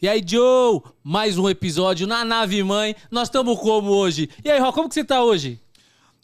E aí, Joe, mais um episódio na Nave Mãe. Nós estamos como hoje? E aí, Ró, como que você tá hoje?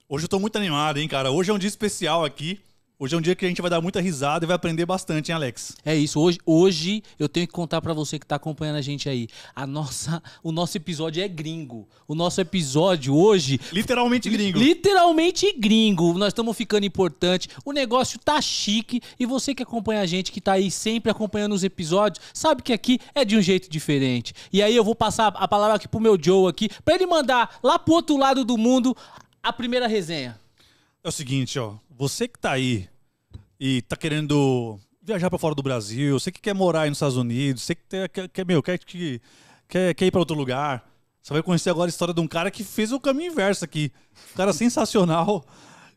Hoje eu tô muito animado, hein, cara? Hoje é um dia especial aqui. Hoje é um dia que a gente vai dar muita risada e vai aprender bastante, hein, Alex? É isso. Hoje, hoje eu tenho que contar para você que tá acompanhando a gente aí. A nossa, o nosso episódio é gringo. O nosso episódio hoje. Literalmente gringo. Literalmente gringo. Nós estamos ficando importante. O negócio tá chique. E você que acompanha a gente, que tá aí sempre acompanhando os episódios, sabe que aqui é de um jeito diferente. E aí eu vou passar a palavra aqui pro meu Joe aqui, para ele mandar lá pro outro lado do mundo a primeira resenha. É o seguinte, ó você que tá aí e tá querendo viajar para fora do Brasil, você que quer morar aí nos Estados Unidos, você que quer, quer meu, quer, quer, quer ir para outro lugar, você vai conhecer agora a história de um cara que fez o caminho inverso aqui. Um cara sensacional.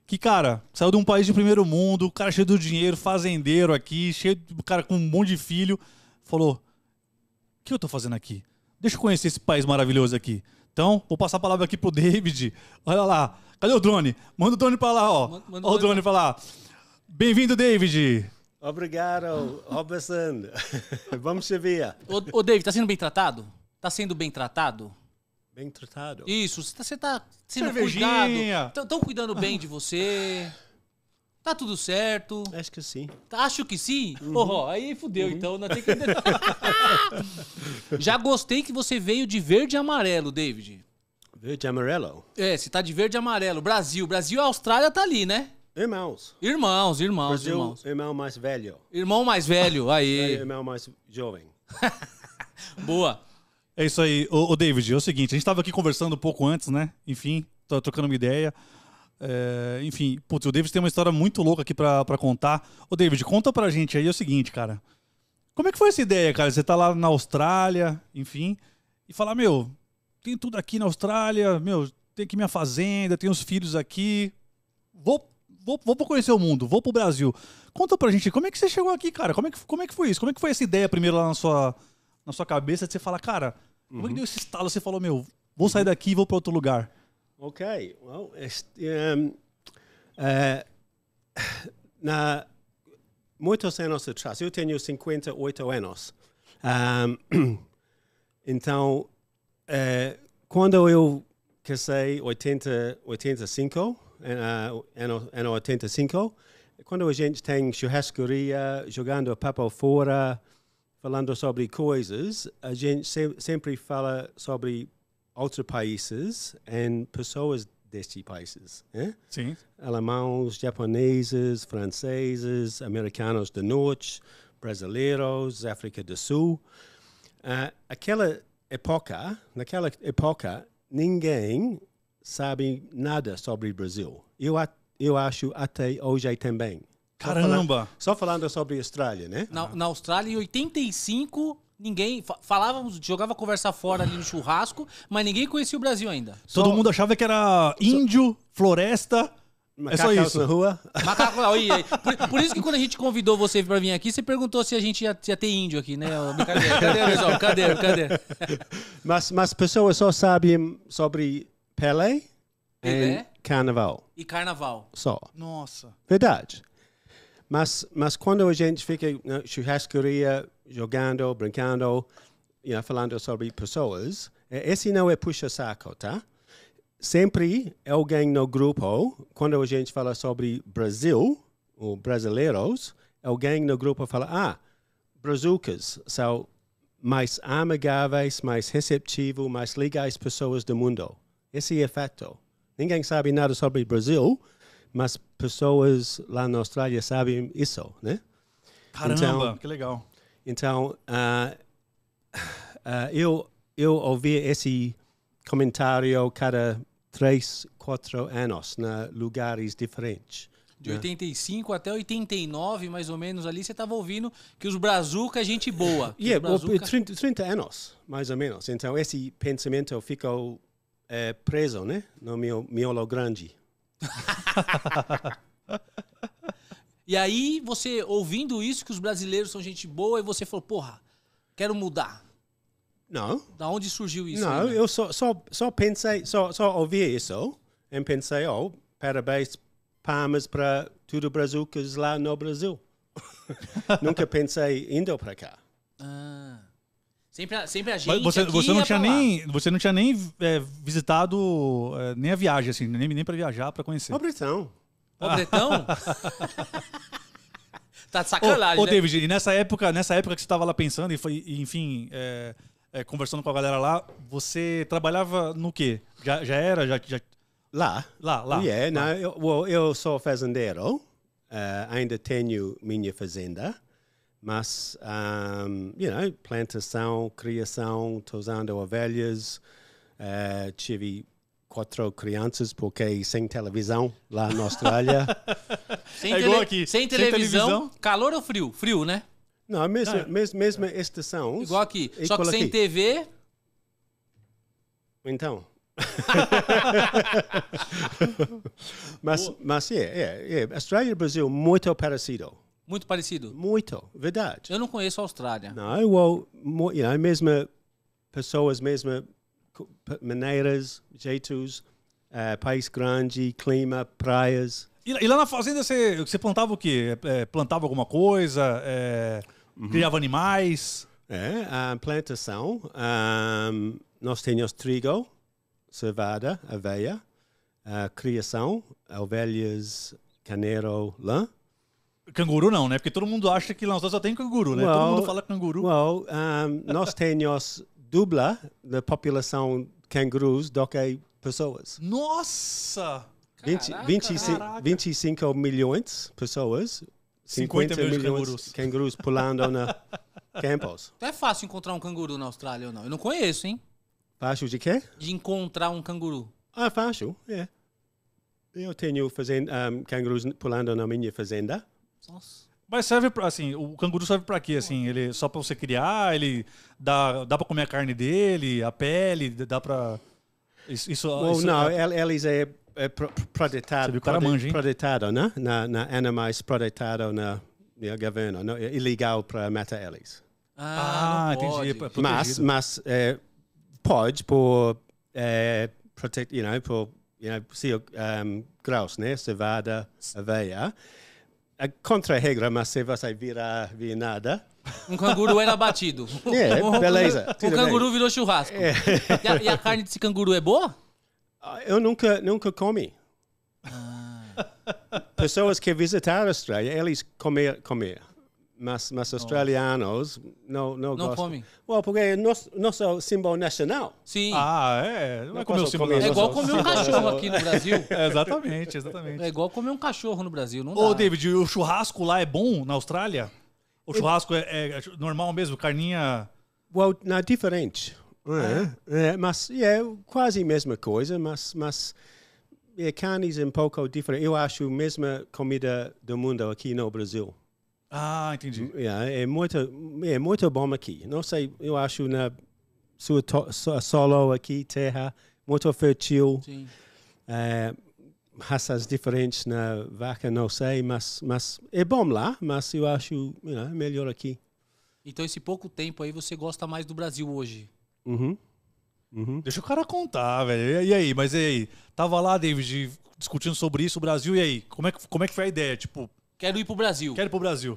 Que, cara, saiu de um país de primeiro mundo, cara cheio de dinheiro, fazendeiro aqui, cheio de cara com um monte de filho. Falou: O que eu tô fazendo aqui? Deixa eu conhecer esse país maravilhoso aqui. Então, vou passar a palavra aqui pro David. Olha lá. Cadê o drone? Manda o drone para lá, ó. Manda, manda o drone então. para lá. Bem-vindo, David. Obrigado, Robson. Vamos se ver. Ô, ô, David, tá sendo bem tratado? Tá sendo bem tratado? Bem tratado. Isso, você tá, tá sendo Cervejinha. cuidado. Estão cuidando bem de você. Tá tudo certo. Acho que sim. Tá, acho que sim? Uhum. Oh, aí fudeu, uhum. então. tem que... Já gostei que você veio de verde e amarelo, David. Verde e amarelo? É, você tá de verde e amarelo. Brasil. Brasil e Austrália tá ali, né? Irmãos. Irmãos, irmãos, Brasil, irmãos. Irmão mais velho. Irmão mais velho, aí. irmão mais jovem. Boa. É isso aí. Ô, ô, David, é o seguinte, a gente tava aqui conversando um pouco antes, né? Enfim, tô trocando uma ideia. É, enfim, putz, o David tem uma história muito louca aqui para contar. Ô, David, conta pra gente aí é o seguinte, cara. Como é que foi essa ideia, cara? Você tá lá na Austrália, enfim, e falar, meu, tem tudo aqui na Austrália, meu, tem aqui minha fazenda, tenho os filhos aqui, vou, vou, vou pra conhecer o mundo, vou pro Brasil. Conta pra gente, como é que você chegou aqui, cara? Como é que, como é que foi isso? Como é que foi essa ideia primeiro lá na sua, na sua cabeça de você falar, cara, como é que uhum. deu esse estalo? Você falou, meu, vou sair uhum. daqui e vou pra outro lugar. Ok, well, um, uh, na, muitos anos atrás, eu tenho 58 anos. Um, então, uh, quando eu casei, 80, 85, eh, ano, ano 85, quando a gente tem churrascaria, jogando papo fora, falando sobre coisas, a gente se, sempre fala sobre outros países e pessoas destes países. Né? Sim. Alemãos, japoneses, franceses, americanos do norte, brasileiros, África do Sul. Uh, aquela época, naquela época, ninguém sabe nada sobre o Brasil. Eu, eu acho até hoje também. Caramba! Só falando, só falando sobre a Austrália, né? Na, na Austrália, em 85, Ninguém. Falávamos, jogava conversa fora ali no churrasco, mas ninguém conhecia o Brasil ainda. Todo Só... mundo achava que era índio, floresta. Macaco é só isso. na rua. Macaco na aí. Por, por, isso que quando a gente convidou você pra vir aqui, você perguntou se a gente ia, ia ter índio aqui, né? Brincadeira, brincadeira, Brincadeira, Mas, mas pessoas só sabem sobre Pelé, Pelé e Carnaval. E Carnaval. Só. Nossa. Verdade. Mas, mas quando a gente fica na churrascaria jogando, brincando, you know, falando sobre pessoas. Esse não é puxa-saco, tá? Sempre alguém no grupo, quando a gente fala sobre Brasil, ou brasileiros, alguém no grupo fala: ah, brazucas são mais amigáveis, mais receptivos, mais legais pessoas do mundo. Esse é fato. Ninguém sabe nada sobre Brasil, mas pessoas lá na Austrália sabem isso, né? Caramba, então, que legal. Então, uh, uh, eu, eu ouvi esse comentário cada três, quatro anos, em lugares diferentes. De né? 85 até 89, mais ou menos, ali você estava ouvindo que os brazuca é gente boa. Yeah, brazuca... 30, 30 anos, mais ou menos. Então, esse pensamento ficou é, preso né? no meu miolo grande. E aí, você ouvindo isso, que os brasileiros são gente boa, e você falou, porra, quero mudar. Não. Da onde surgiu isso? Não, aí, né? eu só, só, só pensei, só, só ouvi isso e pensei, oh, parabéns, palmas para tudo o Brasil que está lá no Brasil. Nunca pensei indo para cá. Ah. Sempre, sempre a gente. Você, você, não tinha nem, você não tinha nem é, visitado é, nem a viagem, assim, nem, nem para viajar, para conhecer. opção Pobretão? tá de sacanagem. Ô, ô né? David, e nessa época, nessa época que você estava lá pensando e foi, e, enfim, é, é, conversando com a galera lá, você trabalhava no quê? Já, já era? Já, já... Lá? Lá, lá. Yeah, lá. Não, eu, well, eu sou fazendeiro, uh, ainda tenho minha fazenda, mas, um, you know, plantação, criação, estou usando ovelhas, uh, tive quatro crianças, porque é sem televisão lá na Austrália. sem, é igual aqui. Sem televisão, sem televisão, calor ou frio? Frio, né? Não, mesmo mesma, ah, mesma é. estação. Igual aqui. Só que sem TV. Então. mas, mas é, é, é. Austrália e Brasil, muito parecido. Muito parecido? Muito, verdade. Eu não conheço a Austrália. Não, eu, you know, mesma pessoas, mesma maneiras, jeitos, eh, país grande, clima, praias. E, e, lá na fazenda você, você plantava o quê? É, é plantava alguma coisa? É, uhum. Criava animais? É, a plantação. Um, nós temos trigo, cevada, aveia, a criação, ovelhas, caneiro, lã. Canguru não, né? Porque todo mundo acha que lá só tem canguru, né? Well, todo mundo fala canguru. Well, um, nós temos dubla na população cangurus do que pessoas. Nossa! 20, 25, 25 milhões de pessoas, 50, 50 milhões, de cangurus pulando na campos. Não é fácil encontrar um canguru na Austrália ou não? Eu não conheço, hein? Fácil de quê? De encontrar um canguru. Ah, fácil, é. Eu tenho fazenda, um, cangurus pulando na minha fazenda. Nossa. Mas serve pra, assim, o canguru serve para quê? Assim, ele só para você criar, ele dá, dá para comer a carne dele, a pele, dá para Isso, isso, well, isso não, é... eles é, é prodetada, prodetada, né? Na, na animais prodetada na, na governo, não, é ilegal para matar eles. Ah, ah entendi. É, é mas, mas é, pode por é, protect, you know, por you know, se, um, graus, né? Cevada, aveia. É contra a regra, mas se você virar vir nada. Um canguru era batido. É, beleza. O um canguru bem. virou churrasco. É. E, a, e, a, carne desse canguru é boa? Ah, eu nunca, nunca comi. Ah. Pessoas que visitaram a Austrália, eles comeram. comer mas, mas australianos não, não, não comem. Well, porque é nosso, nosso símbolo nacional. Sim. Ah, é. Não, é não é comer o símbolo nacional. É igual comer um cachorro aqui no Brasil. é, exatamente, exatamente. É igual comer um cachorro no Brasil. Não Ô, dá. David, o churrasco lá é bom na Austrália? O é- churrasco é, é normal mesmo? Carninha. Well, não é diferente. Ah, é? é, é mas é quase a mesma coisa, mas. mas é, carnes um pouco diferente. Eu acho a mesma comida do mundo aqui no Brasil. Ah, entendi. É, é, muito, é muito bom aqui. Não sei, eu acho na sua solo aqui, terra, muito fértil. Sim. É, raças diferentes na vaca, não sei, mas, mas é bom lá, mas eu acho you know, melhor aqui. Então, esse pouco tempo aí, você gosta mais do Brasil hoje? Uhum. Uhum. Deixa o cara contar, velho. E aí, mas e aí? Tava lá, David, discutindo sobre isso, o Brasil, e aí? Como é que, como é que foi a ideia? Tipo, Quero ir pro Brasil. Quero ir pro Brasil.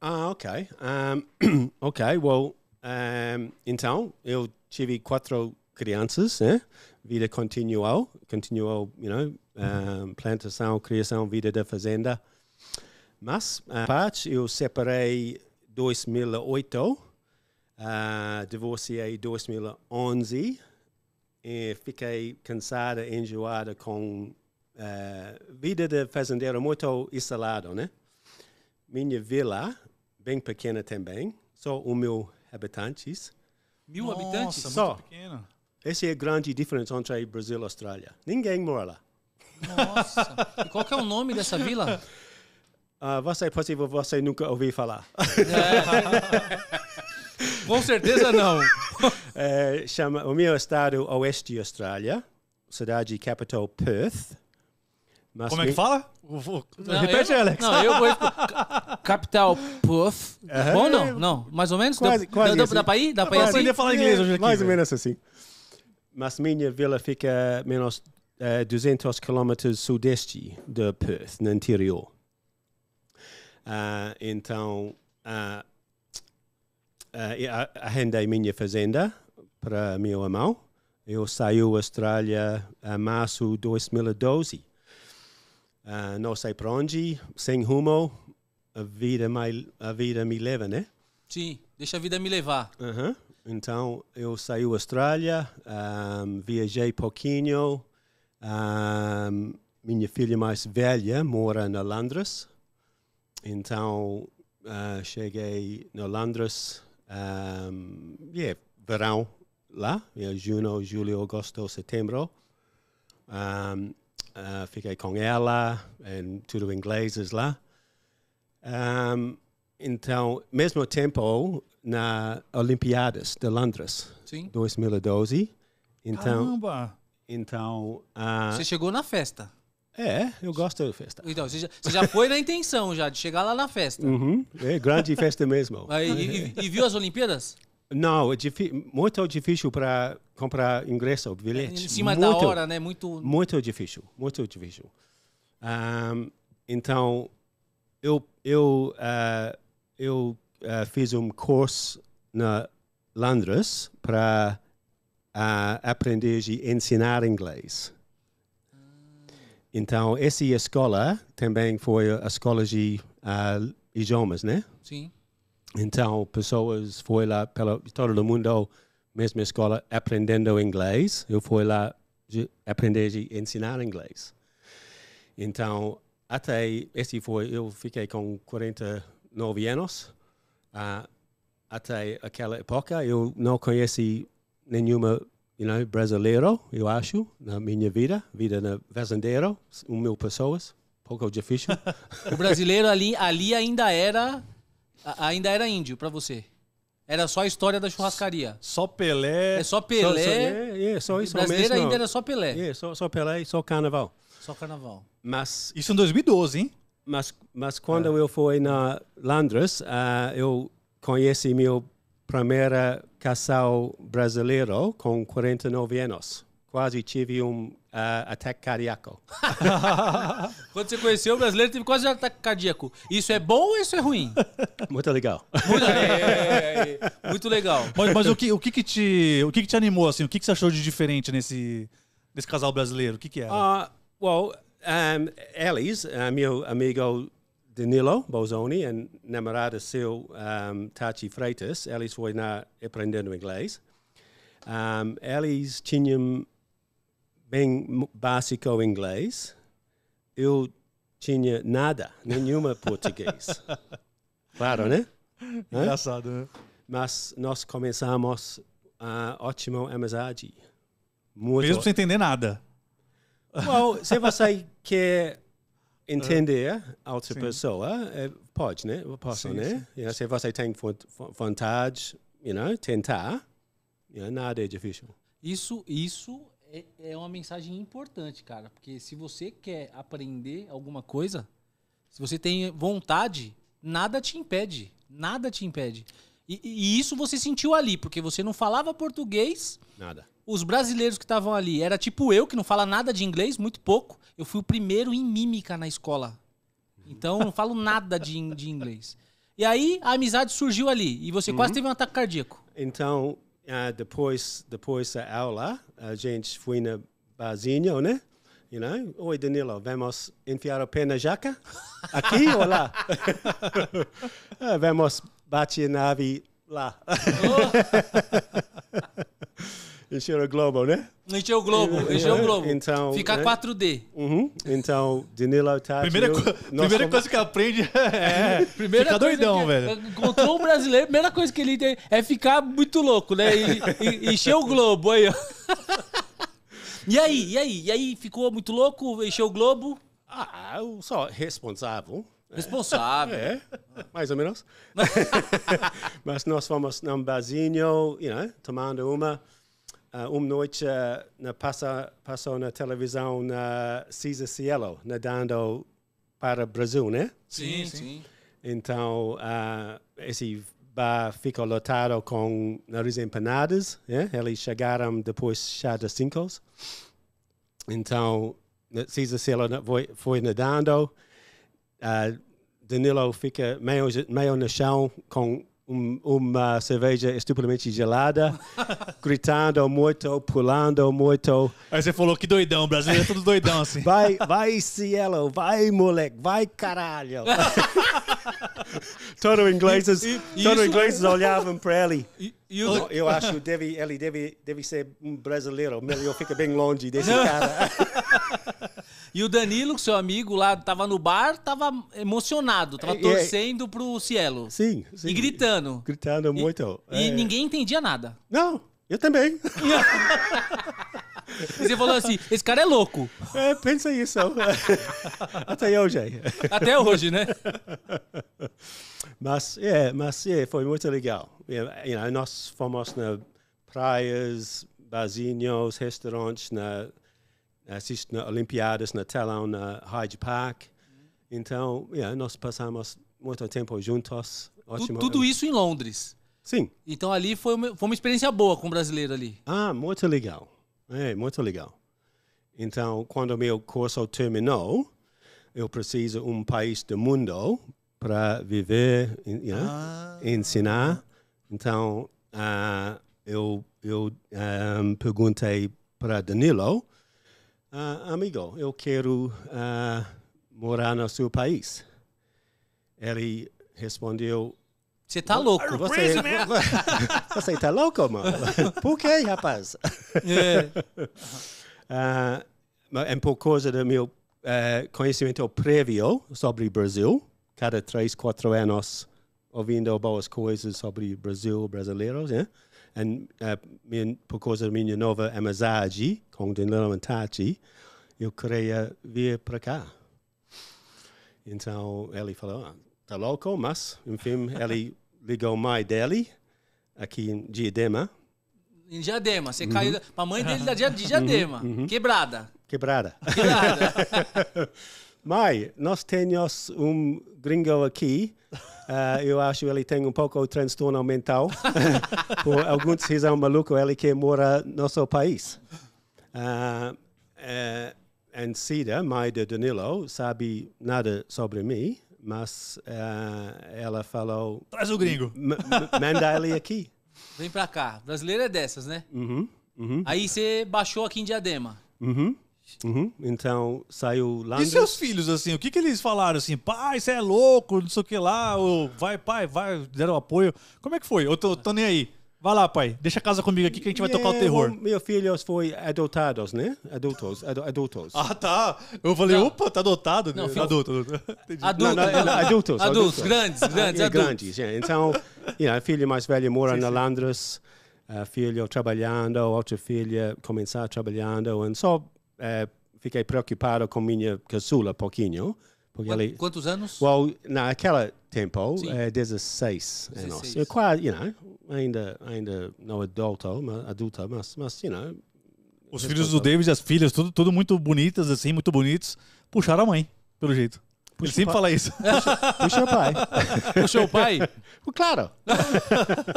Ah, ok. Um, ok, well, um, então, eu tive quatro crianças, né? Vida continuou, continuou, you know, um, plantação, criação, vida da fazenda. Mas, a parte, eu separei 2008, uh, ah, divorciei 2011, e fiquei cansada, enjoada com uh, vida de fazendeiro muito isolado, né? minha vila, bem pequena também, só um mil habitantes. Mil Nossa, habitantes? Só. Essa é a grande diferença entre Brasil e Austrália. Ninguém mora lá. Nossa. e qual é o nome dessa vila? Uh, você, é possível, você nunca ouviu falar. É. Com certeza não. é, chama, o meu estado é oeste de Austrália, cidade capital Perth. Nascimento... Como é que fala? Não, Repete, eu, Alex. Não, eu vou. Capital Puff. É. Bom, não? Não. Mais ou menos? Quase, dá, quase dá, assim. dá pra ir? Dá pra ir assim? Aprender a falar inglês hoje aqui. Mais ou menos assim. Mas minha vila fica menos uh, 200 km sudeste de Perth, no interior. Uh, então, uh, uh, arrendei minha fazenda para meu irmão. Eu saí da Austrália em março de 2012. Uh, não sei para onde, sem rumo, a vida, mais a vida me leva, né? Sim, deixa a vida me levar. Uh -huh. Então, eu saí da Austrália, um, viajei pouquinho. Um, minha filha mais velha mora na Londres. Então, uh, cheguei na Londres, um, yeah, é verão lá, yeah, é junho, julho, agosto, setembro. Um, Uh, fiquei com ela, tudo ingleses lá. Um, então, mesmo tempo, na Olimpíadas de Londres, Sim. 2012. Então, Caramba! Então. Uh, você chegou na festa. É, eu gosto de festa. Então, você já, você já foi na intenção já de chegar lá na festa. Uhum, é grande festa mesmo. e, e, viu as Olimpíadas? Não, é muito é difícil para comprar ingresso, bilhete. É, em cima muito, da hora, né? Muito... Muito é difícil, muito difícil. Um, então, eu, eu, uh, eu uh, fiz um curso na Londres para uh, ah, aprender e ensinar inglês. Então, essa escola também foi a escola de idiomas, né? Sim. Então, pessoas foram lá pela todo o mundo, mesma escola, aprendendo inglês. Eu fui lá de aprender e ensinar inglês. Então, até esse foi, eu fiquei com 49 anos. Uh, até aquela época, eu não conheci nenhum you know, brasileiro, eu acho, na minha vida, vida na Vezendeiro, um mil pessoas, pouco difícil. o brasileiro ali, ali ainda era ainda era índio para você? Era só a história da churrascaria. Só Pelé. É só Pelé. Só, é, é, só isso brasileiro ainda era só Pelé. É, só, só Pelé e só Carnaval. Só Carnaval. Mas... Isso em 2012, hein? Mas, mas quando ah. eu fui na Londres, uh, eu conheci meu primeiro casal brasileiro com 49 anos. Quase tive um uh, ataque cardíaco. Quando você conheceu o brasileiro, teve quase um ataque cardíaco. Isso é bom ou isso é ruim? Muito legal. Muito, é, é, é, é, muito legal. Mas, mas, o, que, o, que, que, te, o que, que te animou? Assim? O que, que você achou de diferente nesse, nesse casal brasileiro? O que, que era? Uh, well, um, Elis, meu amigo Danilo Bolzoni e namorada seu um, Tati Freitas, eles foram aprendendo inglês. Um, eles tinham bem básico inglês, eu tinha nada, nenhuma português. claro, né? Engraçado, né? Mas nós começamos a ótima amizade. Muito Mesmo sem entender nada. Bom, se você quer entender a outra sim. pessoa, é, pode, né? Posso, sim, né? Sim. se você tem vontade, you know, tentar, nada é difícil. Isso, isso é, é, uma mensagem importante, cara. Porque se você quer aprender alguma coisa, se você tem vontade, nada te impede. Nada te impede. E, e, isso você sentiu ali, porque você não falava português. Nada. Os brasileiros que estavam ali, era tipo eu, que não fala nada de inglês, muito pouco. Eu fui o primeiro em mímica na escola. Então, não falo nada de, de inglês. E aí, a amizade surgiu ali. E você uhum. quase teve um ataque cardíaco. Então, Uh, depois, depois da aula, a uh, gente foi na barzinho, né? You know? Oi, Danilo, vamos enfiar o pé na jaca? Aqui ou lá? uh, vamos bater nave lá. Oh. Encher o Globo, né? Encher o Globo, encher o Globo. Então, Ficar né? 4D. Uhum. Então, Danilo Tati... Primeira, co primeira coisa que aprende é, é primeira coisa doidão, que, velho. Encontrou um brasileiro, a primeira coisa que ele tem é ficar muito louco, né? E, e, encher o Globo, aí, ó. E aí, e aí? E aí, ficou muito louco? Encheu o Globo? Ah, eu só responsável. Responsável. É, mais ou menos. Mas nós fomos num barzinho, you know, tomando uma. Uh, uma noite uh, na, passa, passou na televisão na Cisa Cielo, nadando para o Brasil, né? Sim, sim. sim. Então, uh, esse bar ficou lotado com nariz empanadas, né? Eles chegaram depois chá de cinco. Então, Cisa Cielo foi, foi nadando. Uh, Danilo fica meio, meio no chão com um, uma cerveja estupidamente gelada, gritando muito, pulando muito. Aí você falou que doidão, brasileiro é tudo doidão assim. Vai, vai cielo, vai moleque, vai caralho. todo ingleses, todo ingleses é olhavam para ele. Eu, eu acho que deve, ele deve, deve ser um brasileiro, melhor fica bem longe desse cara. E o Danilo, seu amigo lá, tava no bar, tava emocionado, tava é, é. torcendo para pro Cielo. Sim, sim. E gritando. Gritando muito. E, é. e ninguém entendia nada. Não, eu também. E você falou assim, esse cara é louco. É, pensa isso. Até hoje. Até hoje, né? Mas, é, mas é, foi muito legal. É, nós fomos na praias, barzinhos, restaurantes, na, assistindo Olimpiadas na telão, na Hyde Park. Então, nós passamos muito tempo juntos. Ótimo. Tudo isso em Londres? Sim. Então ali foi uma, foi uma experiência boa com o brasileiro ali? Ah, muito legal. É, muito legal. Então, quando meu curso terminou, eu preciso um país do mundo para viver, ah. ensinar. Então, uh, eu, eu um, ah, perguntei para Danilo, uh, amigo, eu quero uh, morar no seu país. Ele respondeu, você tá louco. Você, está louco, mano? Por que, rapaz? É. Uh, por causa do meu uh, conhecimento prévio sobre o Brasil cada três, quatro anos ouvindo boas coisas sobre Brasil, brasileiros, né? E uh, por causa da minha nova amizade com Danilo Tati, eu queria vir para cá. Então ele falou, ah, tá louco, mas, enfim, ele ligou mãe dele aqui em Diadema. Em Diadema, você uhum. caiu. A mãe dele da de Diadema, uhum. quebrada. Quebrada. Quebrada. Mai, nós temos um gringo aqui. Uh, eh, eu acho que ele tem um pouco de transtorno mental. Por alguns razões maluco, ele que mora no nosso país. Uh, uh, Cida, mãe de Danilo, sabe nada sobre mim, mas uh, ela falou... Traz o gringo. Manda ele aqui. Vem pra cá. Brasileira é dessas, né? Uhum, uhum. Aí você baixou aqui em Diadema. Uhum. Uhum. Então saiu lá. E seus filhos, assim, o que, que eles falaram assim? Pai, você é louco, não sei o que lá, ou vai, pai, vai, deram apoio. Como é que foi? Eu tô, tô nem aí. Vai lá, pai, deixa a casa comigo aqui que a gente vai tocar o terror. Meus filhos foi adotados, né? Adultos, ad, adultos. Ah, tá. Eu falei, Não. opa, tá adotado. Não, né? filho- Adulto, adulto. Adultos, Não, não, é, não, adultos, adultos. grandes, ah, grandes, é, grandes, é. Então, e a filha mais velha mora na Londres, a filha trabalhando, outro outra filha começar trabalhando, e só é, fiquei preocupado com minha caçula pouquinho. Porque Quanto, ele, quantos anos? Well, naquela tempo, Sim. é 16, anos. Eu é quase, you know, ainda, ainda não adulto, mas, adulta, mas, mas you know, Os filhos do David, as filhas, tudo, tudo muito bonitas, assim, muito bonitos, puxaram a mãe, pelo jeito. Puxa Ele sempre fala isso. Puxa, puxa o pai. Puxa o pai? claro.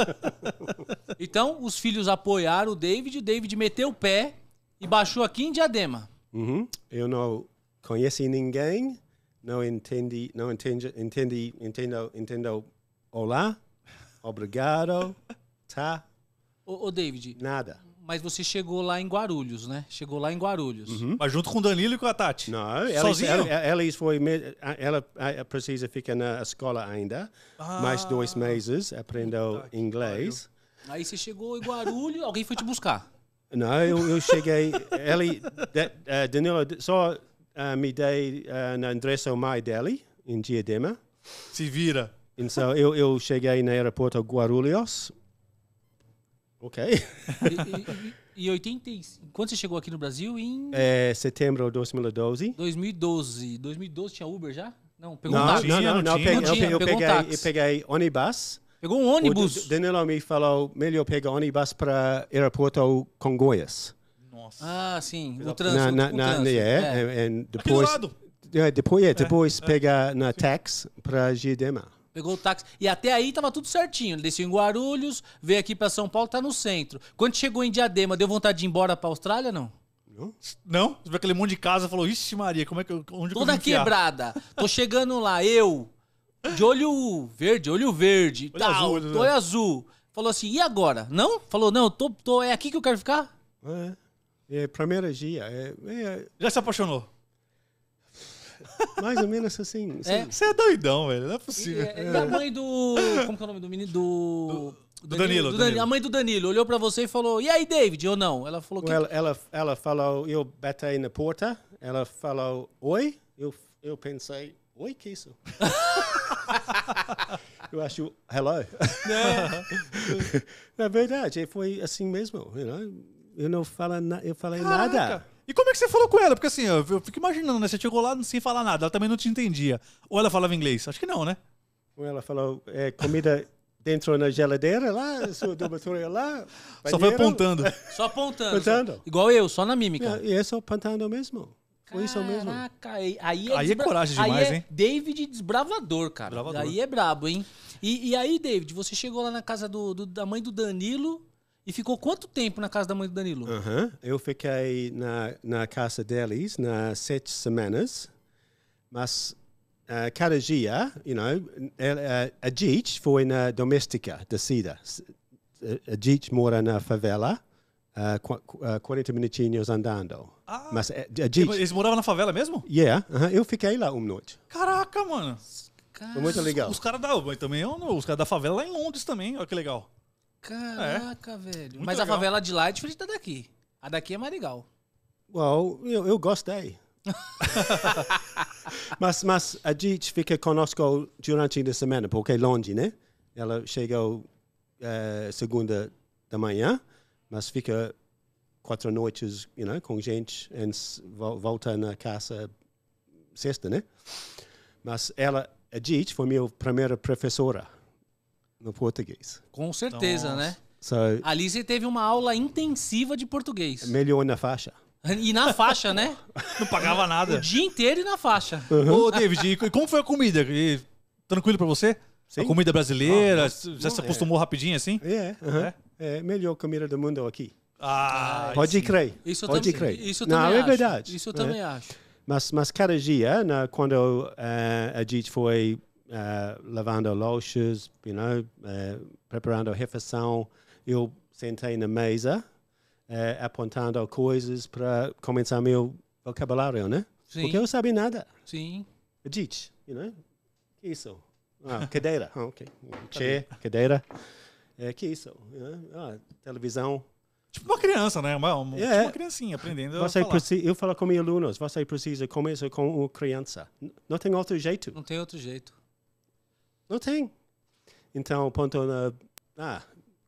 então, os filhos apoiaram o David, o David meteu o pé e baixou aqui em Diadema. Uhum. Eu não conheci ninguém, não entendi, não entendi, entendi, entendo, entendo. Olá, obrigado, tá? Ô, ô, David. Nada. Mas você chegou lá em Guarulhos, né? Chegou lá em Guarulhos. Uhum. Mas junto com o Danilo e com a Tati. Não, sozinho. ela, foi, ela precisa ficar na escola ainda, ah. mais dois meses, aprendeu inglês. Aí você chegou em Guarulhos, alguém foi te buscar não eu, eu cheguei. ele, de, uh, Danilo, só uh, me dei uh, eh, no endereço é mais dele, em Diadema. Se vira. Então eu, eu cheguei no aeroporto Guarulhos. Ok. e, e, e 80, quando você chegou aqui no Brasil? Em é, setembro de 2012. 2012. 2012 tinha Uber já? Não, pegou não, um táxi. Não, não, não, Eu peguei tinha, não, não, não, não, não, não, não, Pegou um ônibus. O Danilo me falou, melhor pegar ônibus para aeroporto Congonhas. Nossa. Ah, sim. O trânsito. Na, na, o trânsito. Né, é, é. é, é depois, lado. É, depois, é, depois é, pega na tax para Gidema. Pegou o táxi. E até aí tava tudo certinho. Ele desceu em Guarulhos, veio aqui para São Paulo, tá no centro. Quando chegou em Diadema, deu vontade de ir embora para Austrália, não? Não? Não? aquele monte de casa falou, ixi Maria, como é que eu, onde Toda eu quebrada. Tô chegando lá, eu, de olho verde, olho verde, olho tal, azul, olho, olho azul. Falou assim, e agora? Não? Falou, não, tô, tô, é aqui que eu quero ficar? É, é primeira dia. É, é, é... Já se apaixonou? Mais ou menos assim. É. Você é. é doidão, velho. Não é possível. E, e, a é. mãe do. Como que é o nome do menino? Do. do, do, Danilo, Danilo, do Danilo, A mãe do Danilo olhou pra você e falou: E aí, David? Ou não? Ela falou que. Ela, ela, ela falou: Eu batei na porta. Ela falou: Oi. Eu, eu pensei: Oi, que isso? eu acho, hello. Na né? é verdade, foi assim mesmo. You know? Eu não falo na, eu falei Caraca. nada. E como é que você falou com ela? Porque assim, eu, eu fico imaginando, né? Você chegou lá sem falar nada, ela também não te entendia. Ou ela falava inglês? Acho que não, né? Ou ela falou, é, comida dentro na geladeira lá, sua domatória lá. Só foi apontando. Só apontando. apontando. Igual eu, só na mímica. É, é só apontando mesmo. Foi isso é mesmo? Caraca, aí, aí é, aí é desbra... é coragem demais, aí é hein? David desbravador, cara. Aí é brabo, hein? E, e, aí, David, você chegou lá na casa do, do, da mãe do Danilo e ficou quanto tempo na casa da mãe do Danilo? Eu fiquei na, na casa deles nas sete semanas, mas uh, cada dia, you know, eh, a Jit foi na doméstica da Cida. Eh, a Jit mora na favela uh, ah, 40 ah, minutinhos andando. Ah, Mas, é, é, de... Eh, eles moravam na favela mesmo? Yeah, uh -huh, eu fiquei lá uma noite. Caraca, mano. Caraca. muito legal. Os, os caras da, também, os caras da favela lá em Londres também, olha que legal. Caraca, é. velho. Muito Mas legal. a favela de lá é diferente da daqui. A daqui é mais legal. Well, eu, eu gostei. mas, mas a Jeet fica conosco durante a semana, porque é longe, né? Ela chegou uh, eh, segunda da manhã mas fica quatro noites you know, com gente e volta na casa sexta, né? Mas ela, Edith, foi minha primeira professora no português. Com certeza, né? Nossa. né? So, Ali você teve uma aula intensiva de português. Melhor na faixa. E na faixa, né? Não pagava nada. O dia inteiro e na faixa. Uhum. Ô, David, e como foi a comida? E, tranquilo para você? Sim. A comida brasileira? Não, mas, já não, se acostumou é. rapidinho assim? É. Uhum. é é melhor comida do mundo aqui. Ah, ah, Pode sim. crer. Isso Pode também, crer. Isso Não, é acho. verdade. Isso eu né? também é. acho. Mas, mas cada dia, né, quando uh, a gente foi uh, lavando louças, you know, uh, preparando refeição, eu sentei na mesa, uh, apontando coisas para começar meu vocabulário, né? Sim. Porque eu sabia nada. Sim. Adit, you know? Isso. Ah, cadeira. Ah, ok. Tá Chair, cadeira. É, que isso? É, ah, televisão. Tipo uma criança, né? Uma, uma, é. uma criancinha aprendendo você a falar. Precisa, eu falo com meus alunos, você precisa começar com uma criança. Não tem outro jeito. Não tem outro jeito. Não tem. Então, ponto na... Uh, ah,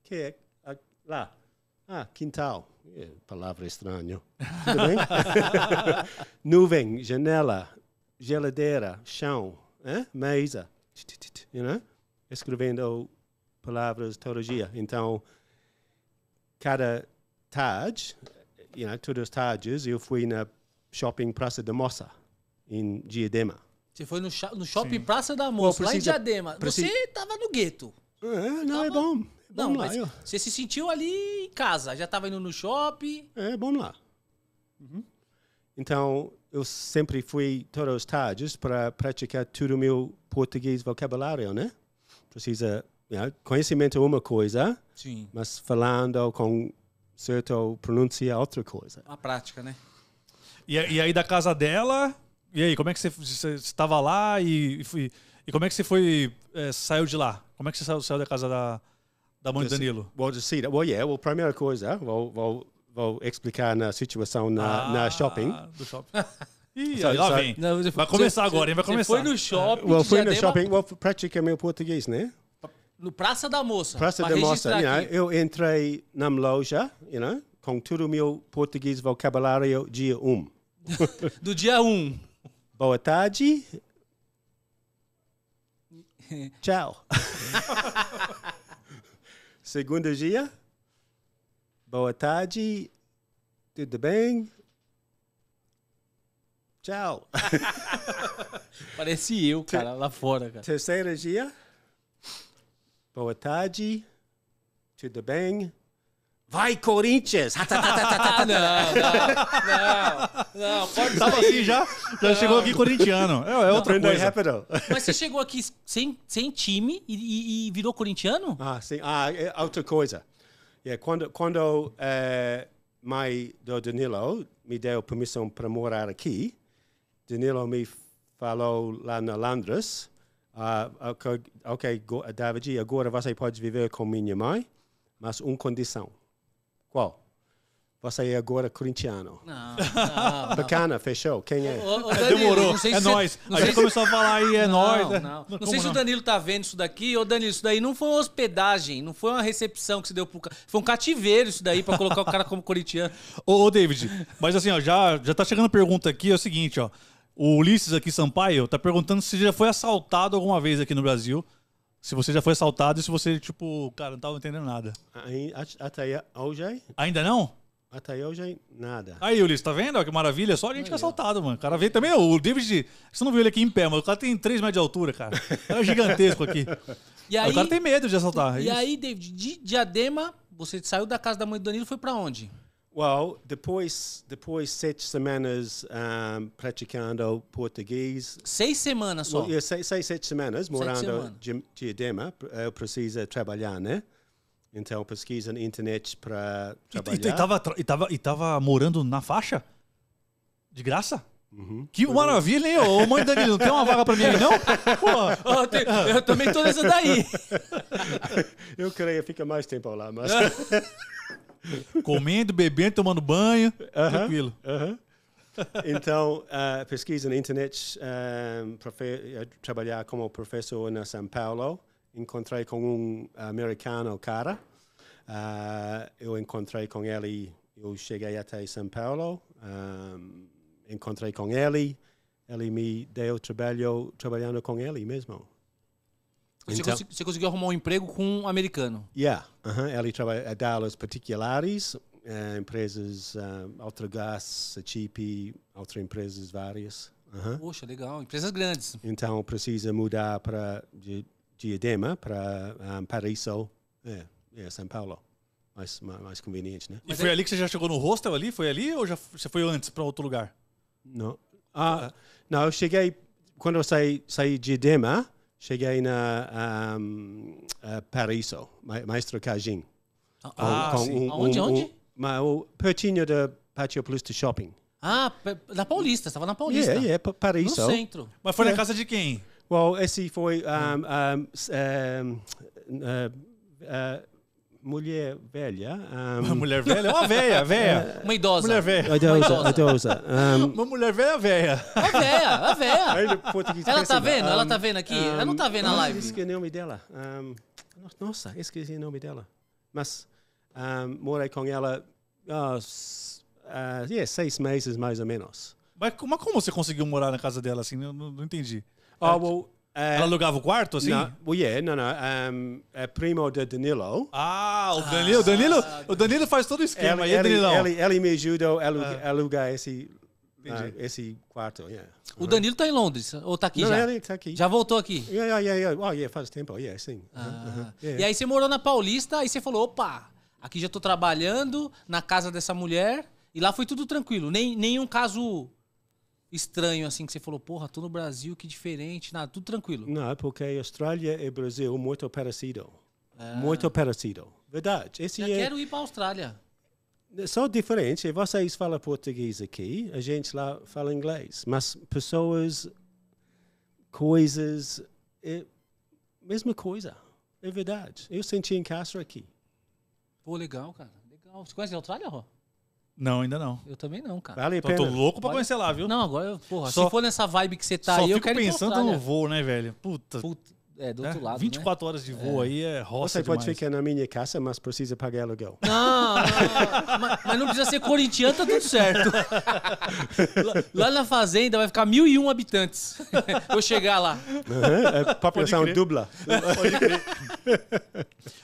que é? Ah, lá. Ah, quintal. É, palavra estranha. Tudo bem? Nuvem, janela, geladeira, chão, é, mesa. You know? Escrevendo palavras todo dia. Então, cada tarde, you know, todas as tardes, eu fui na shopping Praça da Moça, em Diadema. Você foi no, no shopping Sim. Praça da Moça, lá em Diadema. Você estava no gueto. É, não, é tava... é bom. É bom não, lá, eu... você se sentiu ali em casa, já estava indo no shopping. É, é bom lá. Uhum. Então, eu sempre fui todas as tardes para praticar todo o meu português vocabulário, né? Precisa Conhecimento é uma coisa, Sim. mas falando com certo pronúncia é outra coisa. A prática, né? E, e, aí da casa dela, e aí, como é que você estava lá e, e, e, como é que você foi, é, saiu de lá? Como é que você saiu, saiu da casa da, da mãe do Danilo? Well, to see that. primeira coisa, vou, vou, vou explicar na situação na, ah, na shopping. Do shopping. Ih, so, lá vem. Não, vai começar agora, hein? Vai começar. Foi no shopping. Uh, well, foi no shopping, uma... well, praticamente é português, né? no Praça da Moça. Praça da Moça, you know, eu entrei na loja, you know, com todo o meu português vocabulário dia 1. Um. Do dia 1. Um. Boa tarde. Tchau. Segundo dia. Boa tarde. Tudo bem? Tchau. Parece eu, cara, lá fora, cara. Terceiro dia. Boa tarde. Tudo bem? Vai, Corinthians! Ah, não, não, não, não. Pode Tava assim já, já não. chegou aqui corintiano. É, é outra coisa. Mas você chegou aqui sem, sem time e, e, virou corintiano? Ah, sim. Ah, é outra coisa. Yeah, é, quando quando é, mãe do Danilo me deu permissão para morar aqui, Danilo me falou lá na Landras. Ah, ah, ok, David, agora você pode viver com minha mãe, mas uma condição. Qual? Você é agora corintiano. Não, Bacana, fechou. Quem é? Danilo, Demorou, é nós. A gente se... começou a falar aí, é nós. Né? Não, não. não sei se o Danilo tá vendo isso daqui. Ô, Danilo, isso daí não foi uma hospedagem, não foi uma recepção que se deu pro cara. Foi um cativeiro isso daí pra colocar o cara como corintiano. Ô, ô, David, mas assim, ó, já, já tá chegando a pergunta aqui, é o seguinte, ó. O Ulisses aqui, Sampaio, tá perguntando se já foi assaltado alguma vez aqui no Brasil. Se você já foi assaltado e se você, tipo, cara, não tava entendendo nada. Até hoje? Ainda não? Até hoje, nada. Aí, Ulisses, tá vendo? Que maravilha. Só a gente que é assaltado, mano. O cara veio também. O David, você não viu ele aqui em pé, mas o cara tem 3 metros de altura, cara. O cara é gigantesco aqui. E aí, o cara tem medo de assaltar. É e, e aí, David, de Diadema, você saiu da casa da mãe do Danilo e foi pra onde? Well, depois, depois sete semanas um, ah, praticando português. Seis semanas só? Well, seis, seis, sete semanas morando de semana. Diadema, eh, eu preciso é trabalhar, né? Então, pesquisa na internet para trabalhar. E, estava tava, e, e morando na faixa? De graça? Uhum. Que é. maravilha, hein? Ô, mãe Danilo, não tem uma vaga pra mim aí, não? Pô, eu, tenho, eu também estou nessa daí. Eu creio, fica mais tempo lá, mas... Comendo, bebendo, tomando banho, uh -huh. tranquilo. Uh -huh. então, uh, pesquisa na internet, um, ehm, trabalhar como professor na São Paulo. Encontrei com um americano cara. Uh, eu encontrei com ele, eu cheguei até São Paulo, um, ehm, encontrei com ele, ele me deu trabalho trabalhando com ele mesmo. Você, então- consegui, você, conseguiu arrumar um emprego com um americano? Yeah. Uh -huh. Ele trabalha a é Dallas particulares, uh, empresas uh, eh, a Chip, outras empresas várias. Uh -huh. Poxa, legal. Empresas grandes. Então precisa mudar para Diadema, para um, Paris ou é, é, São Paulo. Mais, mais, mais, conveniente, né? E foi ali que você já chegou no hostel ali? Foi ali ou já você foi antes para outro lugar? Não. Ah, não, eu cheguei quando eu saí, saí de Edema cheguei na um, Paraíso, Maestro Cajim. Ah, com, ah, um, onde, um, onde? Um, pertinho da Patio Plus Shopping. Ah, na Paulista, estava na Paulista. É, yeah, yeah, Paraíso. No centro. Mas foi yeah. na casa de quem? Well, esse foi... Um, um, uh, mulher velha. Um... Uma mulher velha? Uma velha, velha. É. Uma idosa. Mulher velha. Uma idosa. Uma, idosa. Um... Uma mulher velha, velha. A velha, velha. Ela tá vendo? Ela tá vendo aqui? Um... Ela não tá vendo a live. Esqueci o nome dela. Nossa, esqueci o nome dela. Mas morei com ela há uh, ah, ah, yeah, seis meses, mais ou menos. Mas, mas como você conseguiu morar na casa dela assim? Eu não, não entendi. Ah, oh, well, é. Ela alugava o quarto, assim? Não, mulher, não, não. Um, é primo de Danilo. Ah, o Danilo. Ah, Danilo o Danilo faz todo o esquema. Ela, e ele, Ela, me ajudou ah. a alugar, ah. alugar esse, uh, esse quarto. Yeah. O Danilo está em Londres? Ou está aqui não, já? Ele está aqui. Já voltou aqui? Yeah, yeah, yeah. Oh, yeah, faz tempo. Yeah, sim. Uh-huh, ah. Uh-huh, yeah. E aí você morou na Paulista, aí você falou, opa, aqui já estou trabalhando na casa dessa mulher. E lá foi tudo tranquilo. Nem, nenhum caso estranho, assim, que você falou, porra, tô no Brasil, que diferente, nada, tudo tranquilo? Não, é porque Austrália e Brasil muito parecido. É. Muito parecido. Verdade. Esse é... quero ir para a Austrália. São diferentes. Vocês falam português aqui, a gente lá fala inglês. Mas pessoas, coisas, é mesma coisa. É verdade. Eu senti em aqui. Pô, legal, cara. Legal. Você conhece a Austrália, Rô? Não, ainda não. Eu também não, cara. Vale, tô, tô louco pra Pode... conhecer lá, viu? Não, agora, porra, só, se for nessa vibe que você tá só aí, eu quero pensando ir pra no voo, né, velho? Puta. Puta é, do outro é, lado. 24 né? horas de voo é. aí é roça. Você pode demais. ficar é na minha casa, mas precisa pagar aluguel. Não, não mas, mas, não precisa ser corintiano, tá tudo certo. Lá, lá na fazenda vai ficar mil e um habitantes. Vou chegar lá. Uhum, é população dupla. Pode crer.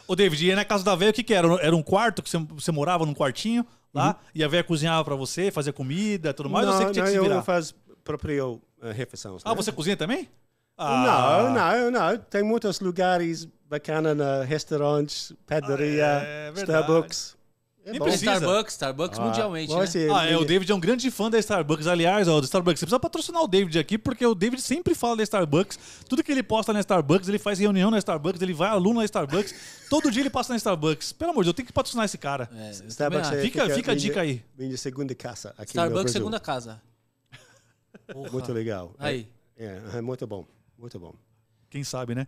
Ô, David, e na casa da velha, o que, que era? Era um quarto que você, você morava num quartinho lá? Uhum. E a velha cozinhava pra você, fazia comida tudo mais? Não, ou você que tinha não, que se virar? eu faço próprio uh, refeição. Ah, né? você cozinha também? Ah. Não, não, não. Tem muitos lugares bacanas, eh, restaurantes, padaria, ah, é, é Starbucks. É precisa. Starbucks, Starbucks ah, mundialmente, né? ser, ah, é, o David é um grande fã da Starbucks. Aliás, ó, do Starbucks, você precisa patrocinar o David aqui, porque o David sempre fala da Starbucks. Tudo que ele posta na Starbucks, ele faz reunião na Starbucks, ele vai aluno na Starbucks. todo dia ele passa na Starbucks. Pelo amor de Deus, eu tenho que patrocinar esse cara. É, Starbucks é, fica, fica, fica a dica aí. Vem de segunda casa. Aqui Starbucks segunda casa. Muito legal. Aí. É, é, é muito bom. Muito bom. Quem sabe, né?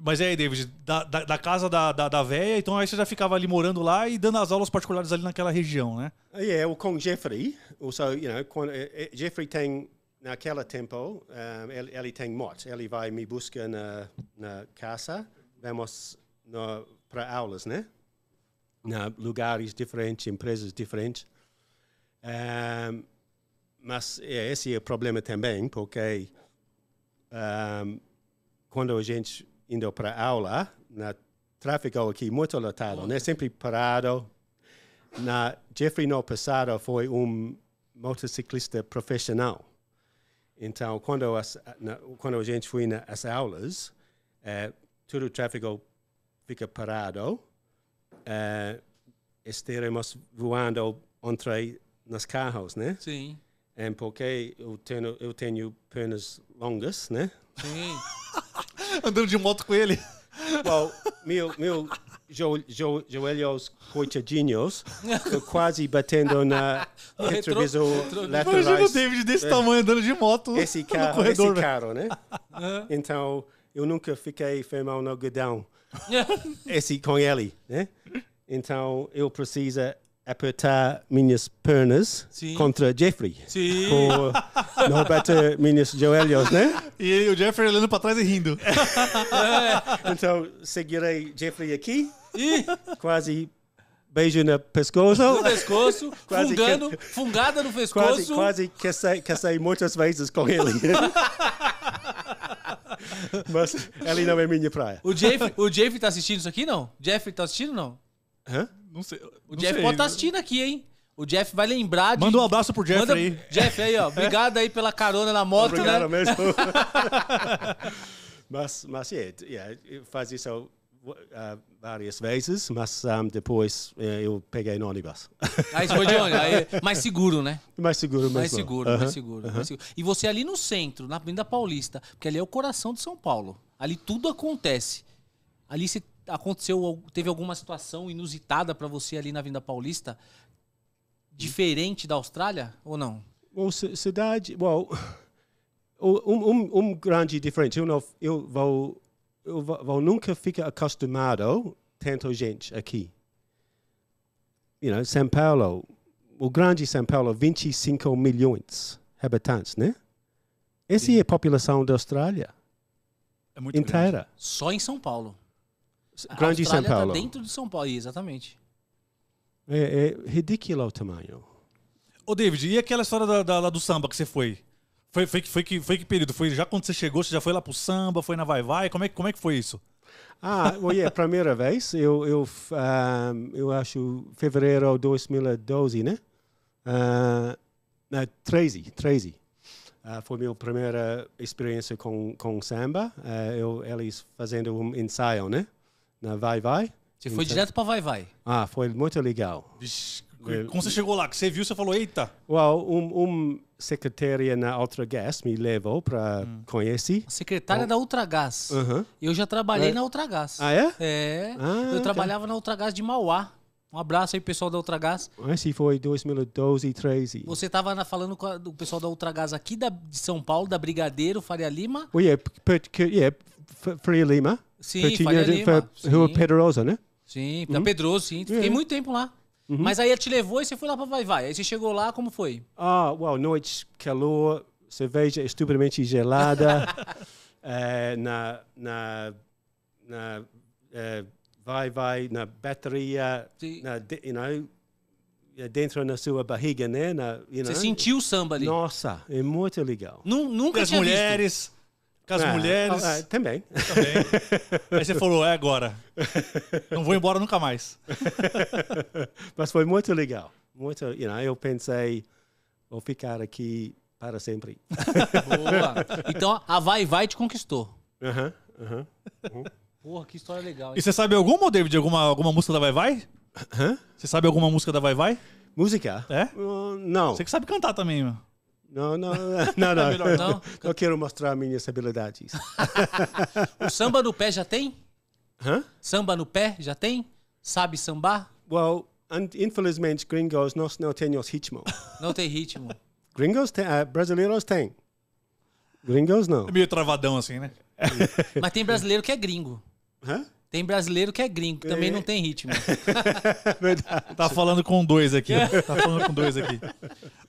Mas é aí, David, da, da, da, casa da, da, da véia, então aí você já ficava ali morando lá e dando as aulas particulares ali naquela região, né? É, yeah, o com Jeffrey, also, you know, quando, eh, eh, Jeffrey tem, naquele tempo, um, ele, ele, tem moto, ele vai me buscar na, na casa, vamos para aulas, né? Na lugares diferentes, empresas diferentes. Um, mas esse é o problema também, porque um, quando a gente indo para aula, na tráfego aqui muito lotado, né? Sempre parado. Na Jeffrey no passado foi um motociclista profissional. Então, quando, as, na, quando a gente foi nas aulas, é, todo o tráfego fica parado. É, estaremos voando entre nos carros, né? Sim. É porque eu tenho, eu tenho pernas longas, né? Sim. Andando de moto com ele. Bom, meu, meu jo, jo, joelhos coitadinhos, quase batendo na retrovisor lateral. Imagina o David desse é. tamanho andando de moto esse carro, corredor, Esse carro, né? Então, eu nunca fiquei firmão no algodão. esse com ele, né? Então, eu preciso apertar minhas pernas Sim. contra Jeffrey. Sim. Por não bater minhas joelhos, né? E o Jeffrey olhando para trás e rindo. É. Então, seguirei Jeffrey aqui. E? Quase beijo no pescoço. No pescoço, quase fungando, que... fungada no pescoço. Quase, quase que, saí, que saí muitas vezes com ele. Mas ele não é minha praia. O Jeffrey o Jeffrey tá assistindo isso aqui, não? Jeffrey tá assistindo, não? Hã? ¿Eh? Não sei. O não Jeff sei. pode estar tá né? assistindo aqui, hein? O Jeff vai lembrar de. Manda um abraço pro Jeff Manda... aí. Jeff aí, ó. Obrigado aí pela carona na moto, Obrigado né? mesmo. mas, mas, é, é faz isso Uh, várias vezes, mas um, ah, depois uh, eu peguei no ônibus. Aí foi de ônibus, aí, é mais seguro, né? Mais seguro Mais seguro, mais, seguro mais, seguro E você ali no centro, na Avenida Paulista, porque ali é o coração de São Paulo. Ali tudo acontece. Ali você aconteceu, teve alguma situação inusitada para você ali na Vinda Paulista, diferente da Austrália ou não? Well, cidade, bom, um, um, um grande diferente. Eu não, eu vou, eu vou nunca ficar acostumado tanto gente aqui. You know, São Paulo, o grande São Paulo, 25 milhões de habitantes, né? Essa Sim. é a população da Austrália. É muito inteira. Grande. Só em São Paulo. Grande São tá Paulo. Tá dentro de São Paulo, exatamente. É, é ridículo o tamanho. Ô, David, e aquela história da, da, lá do samba que você foi? Foi, foi, foi, que, foi que período? Foi já quando você chegou, você já foi lá pro samba, foi na Vai Vai? Como é, como é que foi isso? Ah, well, oh, yeah, primeira vez, eu, eu, um, ah, eu acho fevereiro de 2012, né? Uh, não, 13, 13. Uh, foi minha primeira experiência com, com samba. Uh, eu, eles fazendo um ensaio, né? na Vai Vai. Você foi então- direto para Vai Vai. Ah, foi muito legal. Vixe, como você chegou lá? Que você viu, você falou, eita. Well, um, um secretária na Ultra Gas me levou para hum. conhecer. Secretária oh. da Ultra Uh -huh. Eu já trabalhei é. na Gas. Ah, é? É. Ah, eu trabalhava na Ultra Gas de Mauá. Um abraço aí, pessoal da Ultragás. Ah, esse foi 2012, 13. Você estava falando com o pessoal da Ultragás aqui da, de São Paulo, da Brigadeiro, Faria Lima. Oh, yeah, but, yeah Faria Lima. Sim, Pertinho de, Lima. Rua Pedroso, né? Sim, da uhum. Pedroso, sim. Fiquei yeah. É. muito tempo lá. Uhum. Mas aí te levou e você foi lá para Vai Vai. Aí você chegou lá, como foi? Ah, well, noite, calor, cerveja estupidamente gelada. é, na na, na é, Vai Vai, na bateria, sim. na, you know, é dentro na sua barriga, né? Na, you know. Você sentiu o samba ali? Nossa, é muito legal. nunca As tinha mulheres... Visto. Com as é. mulheres. Ah, é, também. também. Aí você falou, é agora. Não vou embora nunca mais. Mas foi muito legal. Muito, you know, eu pensei, vou ficar aqui para sempre. Boa. Então a Vai Vai te conquistou. Aham, uh aham. -huh, uhum. uh -huh. Porra, que história legal. Hein? E você sabe alguma, David? Alguma, alguma música da Vai Vai? Hã? Você sabe alguma música da Vai Vai? Música? É? Uh, não. Você que sabe cantar também, meu. É não, não, não, não. Eu não? quero mostrar minhas habilidades. o samba no pé já tem? Hã? Samba no pé já tem? Sabe sambar? Well, infelizmente, gringos não, não tem os ritmos. Não tem ritmo. Gringos tem, uh, eh, brasileiros têm. Gringos não. É meio travadão assim, né? Mas tem brasileiro que é gringo. Hã? Tem brasileiro que é gringo, que também é. não tem ritmo. Tá falando com dois aqui. Tá falando com dois aqui.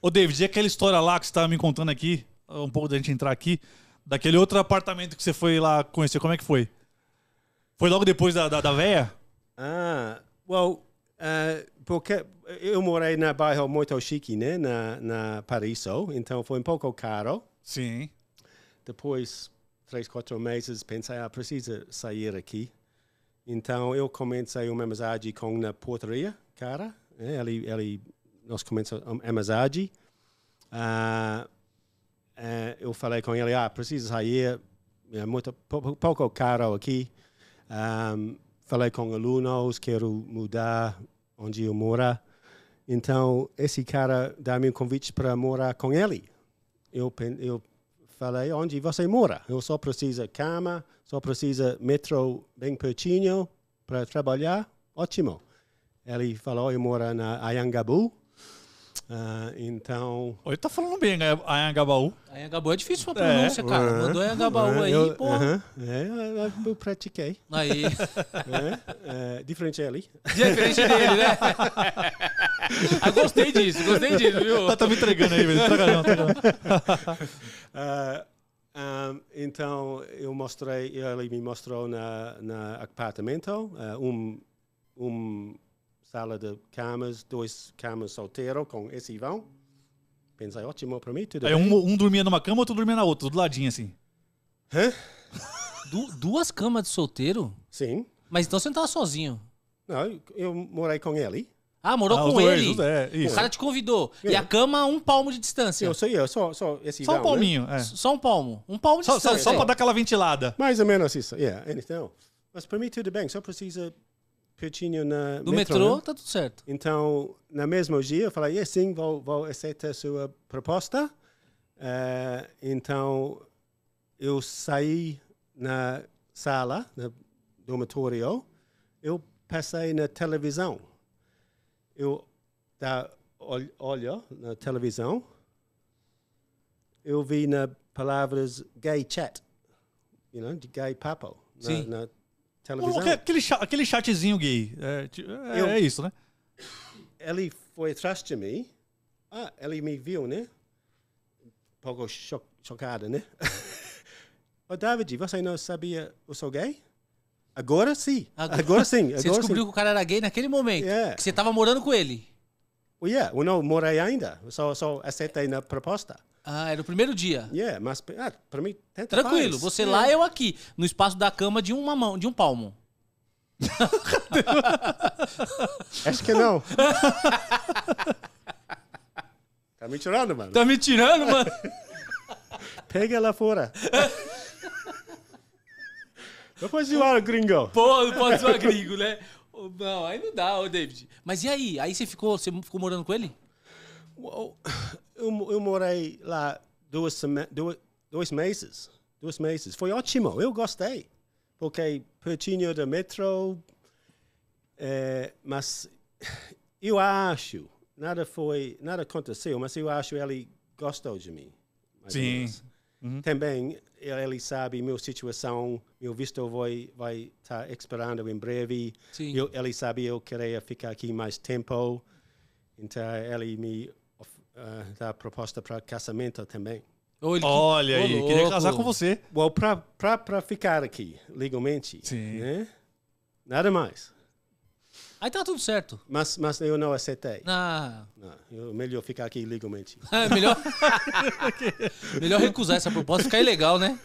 Ô, David, e aquela história lá que você tava me contando aqui, um pouco da gente entrar aqui, daquele outro apartamento que você foi lá conhecer, como é que foi? Foi logo depois da, da, da véia? Ah, well, eh, porque eu morei na bairro muito chique, né? Na, na Pariso, então foi um pouco caro. Sim. Depois, três, quatro meses, pensei, ah, preciso sair aqui. Então eu comecei uma amizade com o portaria, cara. Ele, né, ele, nós começamos uma amizade. Uh, uh, eu falei com ele, ah, preciso sair, é muito pouco, pouco caro aqui. Um, falei com alunos, quero mudar onde eu moro. Então esse cara dá-me um convite para morar com ele. Eu, eu falei onde você mora. Eu só preciso cama, só preciso metrô bem pertinho para trabalhar. Ótimo. Ele falou, eu moro na Ayangabu, Uh, então. Ele tá falando bem, né? Anhangabaú. Anhangabaú é difícil a pronúncia, é. cara. Mandou Anhangabaú uh, aí, eu, pô. Uh é, eu, pratiquei. Aí. É, é, diferente ali. Diferente dele, né? ah, gostei disso, gostei disso, viu? Tá, tá me entregando aí, velho. Traga não, traga não. Um, então, eu mostrei, ele me mostrou na, na apartamento ah, um, um sala de camas, dois camas solteiro com esse Ivan. Pensei, é ótimo para mim, tudo Aí bem. Um, um dormia numa cama, outro dormia na outra, do ladinho assim. Hã? Du duas camas de solteiro? Sim. Mas então você não tava sozinho. Não, eu morei com ele. Ah, morou ah, com dois, ele. É, o cara te convidou. É. E a é. cama um palmo de distância. Eu sei, eu só, só esse Só um né? palminho. Né? É. Só um palmo. Um palmo de só, distância. Só, só pra dar aquela ventilada. Mais ou menos isso. Yeah, então. Mas pra mim tudo bem, só precisa pertinho na do metrô, metrô né? tá tudo certo. Então, na mesmo dia, eu falei, yeah, sim, vou, vou aceitar a sua proposta. Uh, então, eu saí na sala, no dormitório, eu passei na televisão. Eu da, olho, olho na televisão, eu vi na palavras gay chat, you know, de gay papo, na, na televisão. Aquele, aquele chatzinho gay. É, é, eu, é isso, né? Ele foi atrás de mim. Ah, ele me viu, né? Um pouco cho chocado, né? Ô, David, você não sabia eu sou gay? Agora sim. Agora, agora sim. Agora você descobriu sim. que o cara era gay naquele momento. Yeah. É. Que você estava morando com ele. Oh, yeah, eu não morei ainda. Só, só aceitei na proposta. Ah, era o primeiro dia. Yeah, mas ah, para mim tranquilo. Faz. Você yeah. lá, eu aqui, no espaço da cama de uma mão, de um palmo. Acho que não. tá me tirando, mano. Tá me tirando, mano. Pega lá fora. Não pode zoar gringo. Pô, não pode zoar gringo, né? Não, aí não dá, ô David. Mas e aí? Aí você ficou, você ficou morando com ele? Uou eu, eu morei lá duas, dois meses. Dois meses. Foi ótimo, eu gostei. Porque pertinho do metrô. É, mas eu acho, nada foi, nada aconteceu, mas eu acho ele gostou de mim. Sim. Uhum. Também ele sabe minha situação, meu visto vai vai estar tá esperando em breve. Sim. Eu, ele sabe eu queria ficar aqui mais tempo. Então ele me ah, da proposta para casamento também. Olha aí, louco. queria casar com você. Bom, para ficar aqui legalmente, Sim. Né? Nada mais. Aí tá tudo certo. Mas, mas eu não aceitei. Ah. Não, melhor ficar aqui legalmente. É, melhor... melhor recusar essa proposta, ficar ilegal, né?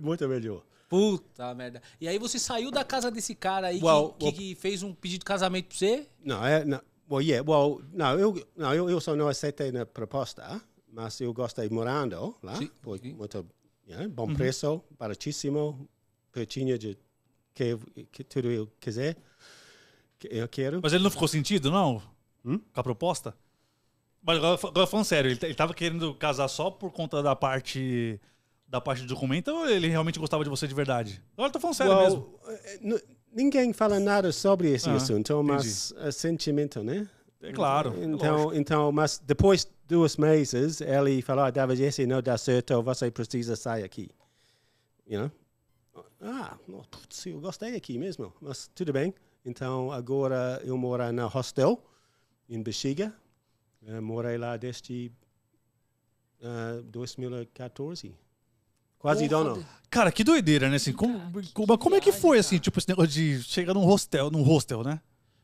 muito melhor. Puta merda. E aí você saiu da casa desse cara aí que, que, fez um pedido de casamento pra você? Não, é, não Well, yeah. Well, não, eu, não, eu, eu só não aceitei na proposta, mas eu gostei morando lá. Sim. Foi sim. muito yeah, bom uhum. preço, baratíssimo, pertinho de que, que tudo eu quiser, que eu quero. Mas ele não ficou sentido, não? Hum? Com a proposta? Mas agora, agora falando sério, ele, estava querendo casar só por conta da parte da parte do documento ou ele realmente gostava de você de verdade? Agora eu tô falando sério well, mesmo. Eh, ninguém fala nada sobre esse ah, assunto, mas é eh, sentimento, né? É claro. Então, é então, mas depois de dois meses, ele falou, ah, David, esse não dá certo, você precisa sair aqui. You know? Ah, oh, putz, eu gostei aqui mesmo, mas tudo bem. Então, agora eu moro na hostel, em Bexiga. Eu eh, morei lá desde uh, eh, 2014. Quase Porra idôneo. Cara, que doideira, né? Assim, como, cara, que como, é que foi, assim, tipo, esse negócio de chegar num hostel, num hostel, né?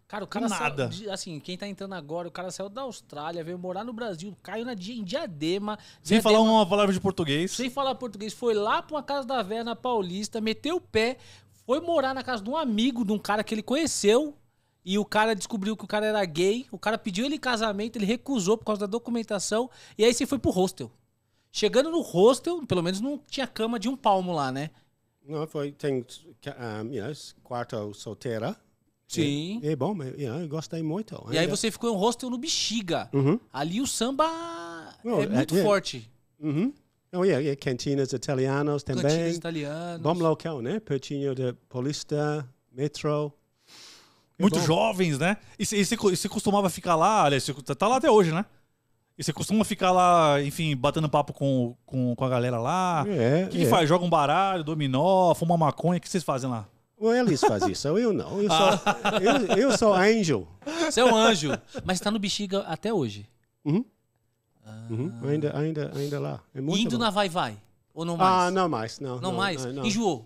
Cara, o cara Nada. Saiu, assim, quem tá entrando agora, o cara saiu da Austrália, veio morar no Brasil, caiu na dia, em Diadema. Sem diadema, falar uma palavra de português. Sem falar português. Foi lá pra uma casa da velha na Paulista, meteu o pé, foi morar na casa de um amigo, de um cara que ele conheceu, e o cara descobriu que o cara era gay, o cara pediu ele casamento, ele recusou por causa da documentação, e aí você foi pro hostel. Chegando no hostel, pelo menos não tinha cama de um palmo lá, né? Não, foi, tem, um, you know, quarto é solteira. Sim. É, bom, mas, you know, eu gostei muito. E aí você ficou em um hostel no Bexiga. Uhum. Ali o samba é uh, muito yeah. forte. Uhum. Oh, yeah, yeah. Cantinas italianas também. Cantinas italianas. Bom local, né? Pertinho de Paulista, metrô. Muito é bom. jovens, né? E você costumava ficar lá, aliás, você tá, tá lá até hoje, né? E você costuma ficar lá, enfim, batendo papo com, com, com a galera lá? É. O que, é. faz? Joga um baralho, dominó, fuma maconha? O que vocês fazem lá? o eles fazem isso, eu não. Eu sou, ah. eu, eu, sou angel. Você é um anjo. Mas está no bexiga até hoje. Uhum. Ah. Uhum. Ainda, ainda, ainda lá. É Indo bom. na vai vai. Ou não ah, mais? Ah, não mais. Não, não, não mais? não. Enjoou.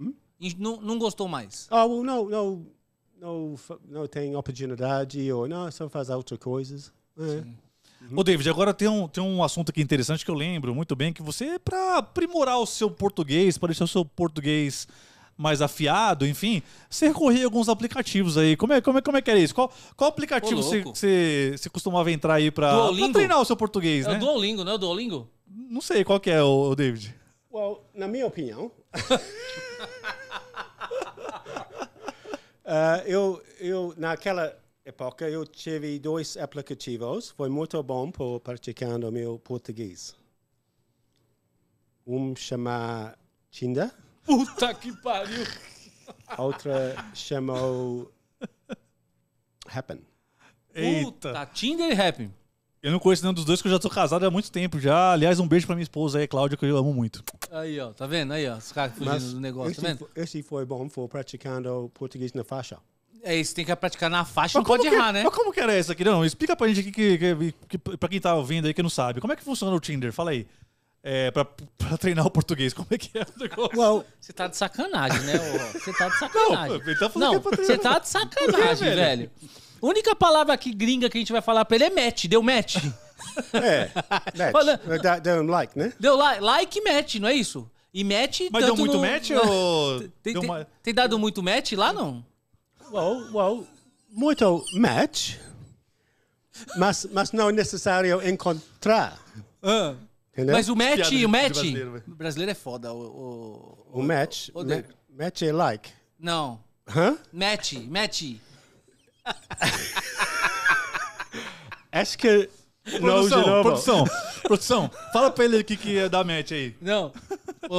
Hum? Não, não gostou mais? Ah, well, não, não, não, não tem oportunidade, ou não, só faz outras coisas. É. Sim. Ô, David, agora tem um, tem um assunto aqui interessante que eu lembro muito bem, que você, para aprimorar o seu português, para deixar o seu português mais afiado, enfim, você recorria a alguns aplicativos aí. Como é, como é, como é que era isso? Qual, qual aplicativo você, você, você, costumava entrar aí para treinar o seu português, é né? É o Duolingo, não é o Duolingo? Não sei, qual que é, o David? Well, na minha opinião... uh, eu, eu, naquela época eu tive dois aplicativos. Foi muito bom por praticando meu português. Um chama Tinder. Puta que pariu! Outro chamou Happen. Eita. Tinder e Happen. Eu não conheço nenhum dos dois, que eu já tô casado há muito tempo já. Aliás, um beijo pra minha esposa aí, Cláudia, que eu amo muito. Aí, ó, tá vendo? Aí, ó, os caras fugindo Mas do negócio, tá vendo? Esse foi bom, foi praticando português na faixa. É isso, tem que praticar na faixa, mas não pode que, errar, né? Mas como que era essa, aqui? Não, explica pra gente aqui, que, que, que, pra quem tá ouvindo aí que não sabe. Como é que funciona o Tinder? Fala aí. É, pra, pra treinar o português, como é que é o negócio? Uau. Você tá de sacanagem, né? Você tá de sacanagem. Não, ele tá falando não, que é pra treinar. Você tá de sacanagem, é, velho. A única palavra aqui gringa que a gente vai falar pra ele é match, deu match. É, match. Olha, deu like, né? Deu like, like e match, não é isso? E match... Mas deu muito no, match ou... Tem, uma... tem dado muito match lá, não? Wow, wow. Muito match, mas, mas não é necessário encontrar. Ah, entendeu? Mas o match, o match. brasileiro, o brasileiro é foda. O, o, O match, o- o- match é like. Não. Hã? Match, match. Acho que não Produção, produção, produção. Fala pra ele o que, que ia é dar match aí. Não ô,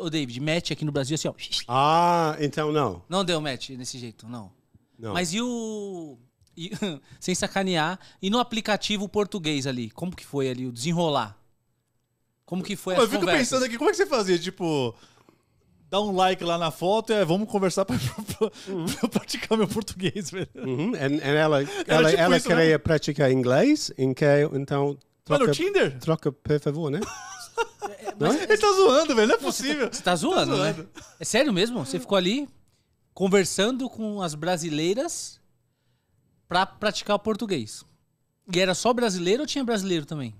ô, ô, David, match aqui no Brasil assim, ó. Ah, então não. Não deu match desse jeito, não. não. Mas e o. E, sem sacanear. E no aplicativo português ali? Como que foi ali o desenrolar? Como que foi a Eu fico conversas? pensando aqui, como é que você fazia? Tipo, dá um like lá na foto e é, vamos conversar pra, pra, uhum. pra, praticar meu português. Uhum. And, é, and é ela, ela, tipo ela isso, né? queria né? praticar inglês, em que, então... Troca, no Tinder? Troca, por favor, né? É, mas, Ele tá zoando, velho. Não é tá- possível. Você tá zoando, tá né? zoando. né? É sério mesmo? Você ficou ali conversando com as brasileiras pra praticar o português. E era só brasileiro ou tinha brasileiro também?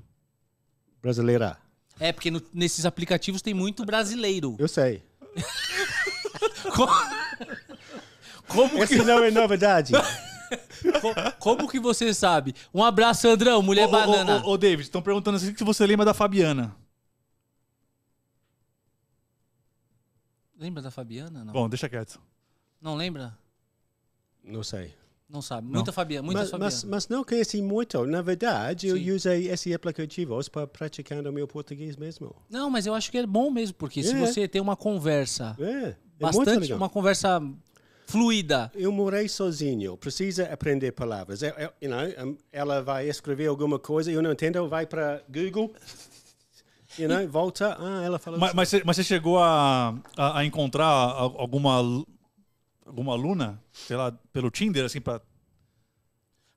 Brasileira. É, porque no- nesses aplicativos tem muito brasileiro. Eu sei. Como, que, não é novidade. como que você sabe? Um abraço, Andrão, mulher banana. Ô, ô, ô, David, estão perguntando assim se você lembra da Fabiana. Lembra da Fabiana? Não. Bom, deixa quieto. Não lembra? Não sei. Não sabe. Muita não. Fabiana. Muita mas, Fabiana. Mas, mas não conheci muito. Na verdade, Sim. eu usei esse aplicativo para praticar o meu português mesmo. Não, mas eu acho que é bom mesmo, porque é. se você tem uma conversa é. é bastante, é uma conversa fluida. Eu morei sozinho, precisa aprender palavras. Eu, é, eu, é, you know, ela vai escrever alguma coisa, e eu não entendo, vai para Google. E, né, e... volta. Ah, ela fala mas, assim. mas, você, chegou a, a, a, encontrar alguma, alguma aluna, sei lá, pelo Tinder, assim, pra,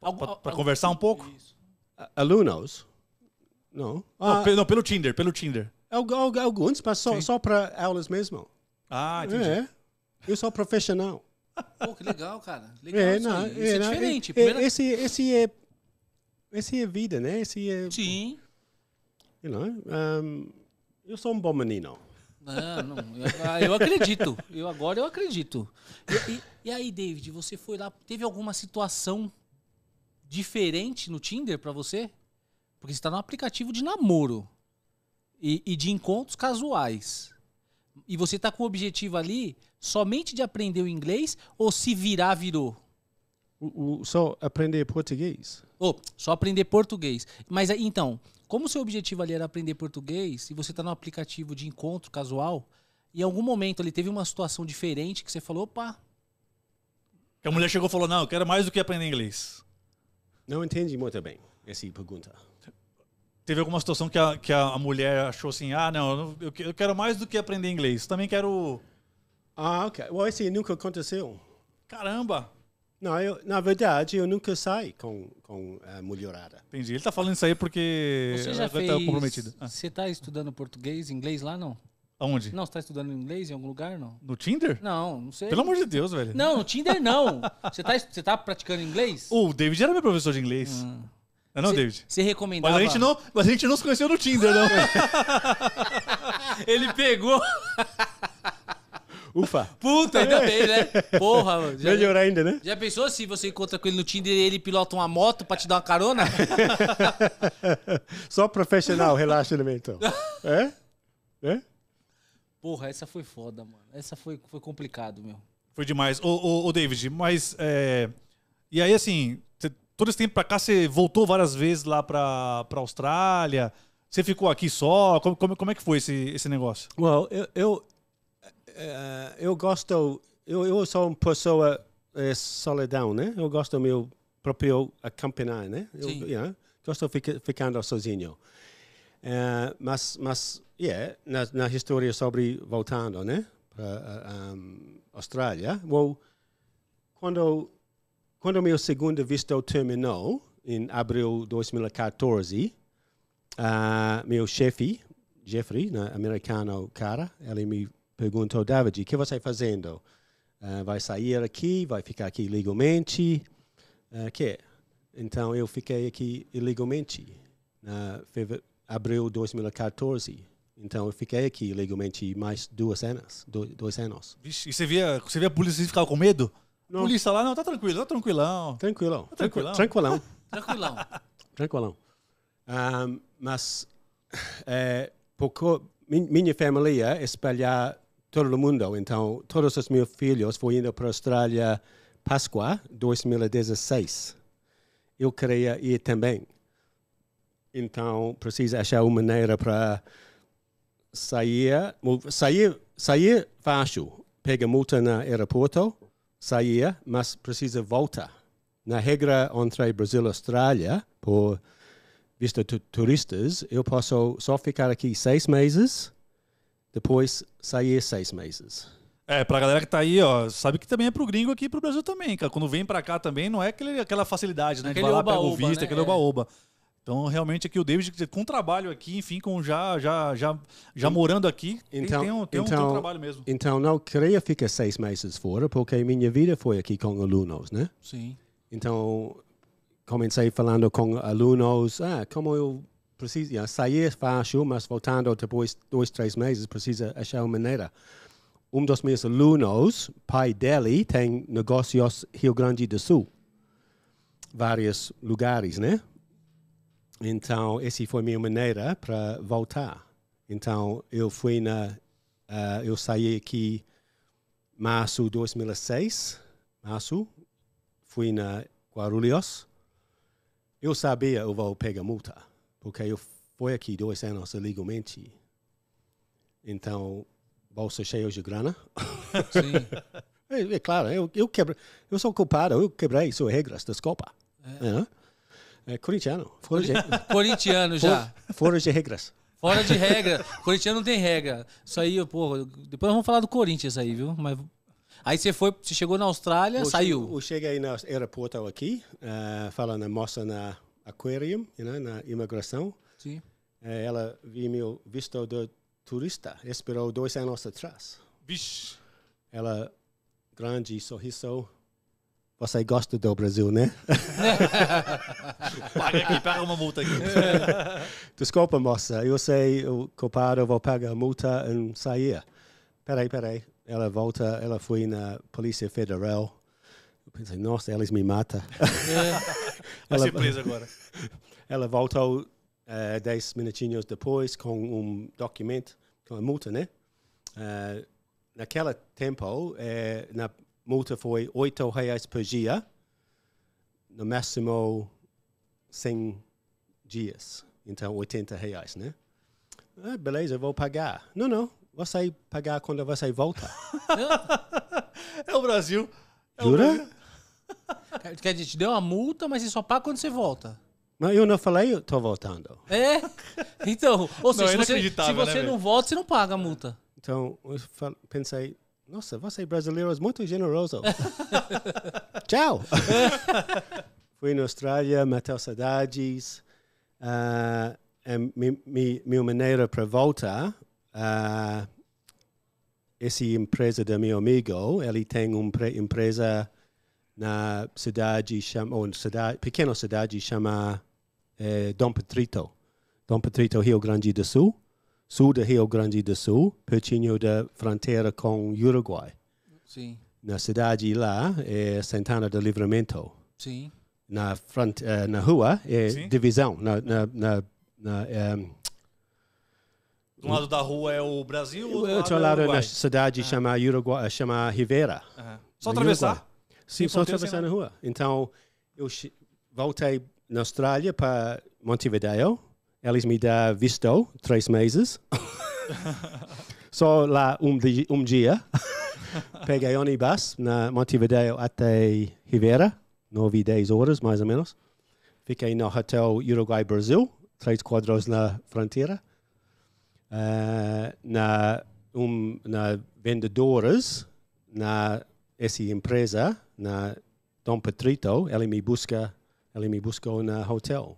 Algu pra, pra conversar um pouco? Isso. Alunos? Não. Ah, não, não, pelo Tinder, pelo Tinder. É Alguns, mas só, Sim. só para aulas mesmo. Ah, é. entendi. É. Eu sou profissional. Pô, que legal, cara. É, legal é, isso, não, é, isso é, diferente. É, Primeira... esse, esse é. Esse é vida, né? Esse é. Sim. You know, um, eu sou um bom menino. Não, não. Ah, eu, acredito. Eu agora eu acredito. E, e, e, aí, David, você foi lá? Teve alguma situação diferente no Tinder para você? Porque você está no aplicativo de namoro e, e de encontros casuais. E você está com o objetivo ali somente de aprender o inglês ou se virar, virou? O, o, só aprender português. Oh, só aprender português. Mas então, como seu objetivo ali era aprender português e você está no aplicativo de encontro casual, e em algum momento ele teve uma situação diferente que você falou, opa. Que a mulher chegou e falou: "Não, eu quero mais do que aprender inglês". Não entendi muito bem essa pergunta. Teve alguma situação que a, que a mulher achou assim: "Ah, não, eu, eu quero mais do que aprender inglês. Também quero Ah, ok. Well, esse nunca aconteceu. Caramba. Não, eu, na verdade, eu nunca saí com, com a eh, mulherada. Entendi. Ele está falando isso aí porque você já tá fez... comprometida. Ah. Você está estudando português, inglês lá, não? Aonde? Não, você tá estudando inglês em algum lugar, não? No Tinder? Não, não sei. Pelo amor de Deus, velho. Não, no Tinder não. você, tá está você tá praticando inglês? O David era meu professor de inglês. Hum. Não, é não, cê, David. Você recomendava... Mas a, gente não, mas a gente não se conheceu no Tinder, não. Ele pegou... Ufa. Puta, ainda bem, né? Porra, mano. Já, Melhor ainda, né? Já pensou se você encontra com ele no Tinder e ele pilota uma moto pra te dar uma carona? Só profissional, relaxa também, né, então. É? É? Porra, essa foi foda, mano. Essa foi, foi complicado, meu. Foi demais. Ô, ô, ô David, mas. É... E aí, assim, cê, todo esse tempo pra cá, você voltou várias vezes lá pra, pra Austrália. Você ficou aqui só? Como, como, como é que foi esse, esse negócio? Well, eu, eu, uh, eu gosto, eu, eu sou uma pessoa é, eh, solidão, né? Eu gosto do meu próprio eh, acompanhar, né? Eu yeah, gosto fica, ficando sozinho. Uh, mas, mas, yeah, na, na história sobre voltando, né? Para um, Austrália, well, quando quando meu segundo visto terminou em abril de 2014, uh, meu chefe Jeffrey, né, americano cara, ele me perguntou, David, o que você está fazendo? Uh, vai sair aqui? Vai ficar aqui legalmente? Uh, ah, que? Então, eu fiquei aqui ilegalmente. Uh, abril de 2014. Então, eu fiquei aqui legalmente mais duas anos. dois anos. Vixe, e você via, você via a polícia e ficava com medo? Não. Polícia lá, não, tá tranquilo, tá tranquilão. Tranquilão. Tá tranquilão. Tranquilão. tranquilão. tranquilão. Um, ah, mas é, minha família é espalhar todo o mundo. Então, todos os meus filhos foram indo para a Austrália Páscoa 2016. Eu queria ir também. Então, preciso achar uma maneira para sair, sair, sair fácil. Pega multa no aeroporto, sair, mas precisa voltar. Na regra entre Brasil e Austrália, por visto turistas, eu posso só ficar aqui seis meses depois sair seis meses. É, pra galera que tá aí, ó, sabe que também é pro gringo aqui e pro Brasil também, cara. Quando vem pra cá também, não é aquele, aquela facilidade, né? Aquele de vai lá, oba, pega o visto, né? aquele é. oba-oba. É. Então, realmente, aqui o David, com trabalho aqui, enfim, com já, já, já, já morando aqui, então, tem, tem, um, tem então, um trabalho mesmo. Então, não queria ficar seis meses fora, porque minha vida foi aqui com alunos, né? Sim. Então, comecei falando com alunos, ah, como eu precisa sair fácil, mas voltando depois dois, três meses, precisa achar uma maneira. Um dos meus alunos, pai dele, tem negócios Rio Grande do Sul, vários lugares, né? Então, essa foi minha maneira para voltar. Então, eu fui na. Uh, eu saí aqui março de 2006, março, fui na Guarulhos. Eu sabia eu vou pegar multa porque eu fui aqui dois anos ilegalmente. Então, bolsa cheia de grana. Sim. é, é, claro, eu, eu quebro, eu sou culpado, eu quebrei suas regras, desculpa. É. Né? É, corintiano. Fora de... corintiano já. Fora, de regras. Fora de regra. corintiano não tem regra. Isso aí, porra. Depois vamos falar do Corinthians aí, viu? Mas Aí você foi, você chegou na Austrália, eu saiu. Cheguei, eu cheguei no aeroporto aqui, uh, falando mostra na aquarium, na imigração. Sim. Eh, ela viu meu visto de turista, esperou dois anos atrás. Vixe. Ela, grande sorriso. Você gosta do Brasil, né? paga aqui, paga uma multa aqui. Desculpa, moça. Eu sei, o culpado vou pagar a multa e sair. Peraí, peraí. Ela volta, ela foi na Polícia Federal pensei, nossa, Alice me mata. É. ela, surpresa agora. Ela voltou uh, eh, 10 minutinhos depois com um documento, com a multa, né? Uh, naquela tempo, uh, na multa foi oito reais por dia, no máximo 100 dias. Então, 80 reais, né? Ah, beleza, vou pagar. Não, não, você pagar quando você volta. é o Brasil. É Jura? O Brasil. Quer dizer, te deu uma multa, mas você só paga quando você volta. Mas eu não falei, eu tô voltando. É? Então, ou seja, não, se né, você, se você né, não volta, você não paga a multa. Então, eu pensei, nossa, você é brasileiro é muito generoso. Tchau! Fui na Austrália, matei saudades. Uh, mi, minha maneira para voltar, uh, essa empresa do meu amigo, ele tem uma empresa na cidade chama, ou cidade, pequena cidade chama é, Dom Petrito Dom Pedrito, Rio Grande do Sul, sul do Rio Grande do Sul, pertinho da fronteira com Uruguai. Sim. Na cidade lá é Santana do Livramento. Sim. Na, front, uh, na rua é Sim. divisão. Na, na, na, na um, eh, lado da rua é o Brasil, do outro lado, é lado é na cidade ah. chama, Uruguai, chama Rivera. Ah. Só atravessar? Uruguai. Sim, só atravessar na rua. Então, eu voltei na Austrália para Montevideo. Eles me deram visto, três meses. só lá um, di um dia. Peguei ônibus na Montevideo até Rivera, 9, dez horas mais ou menos. Fiquei no hotel Uruguai Brasil, três quadros na fronteira. Uh, na, um, na vendedoras, na essa empresa na Dom Petrito, ele me busca, ele me buscou na hotel.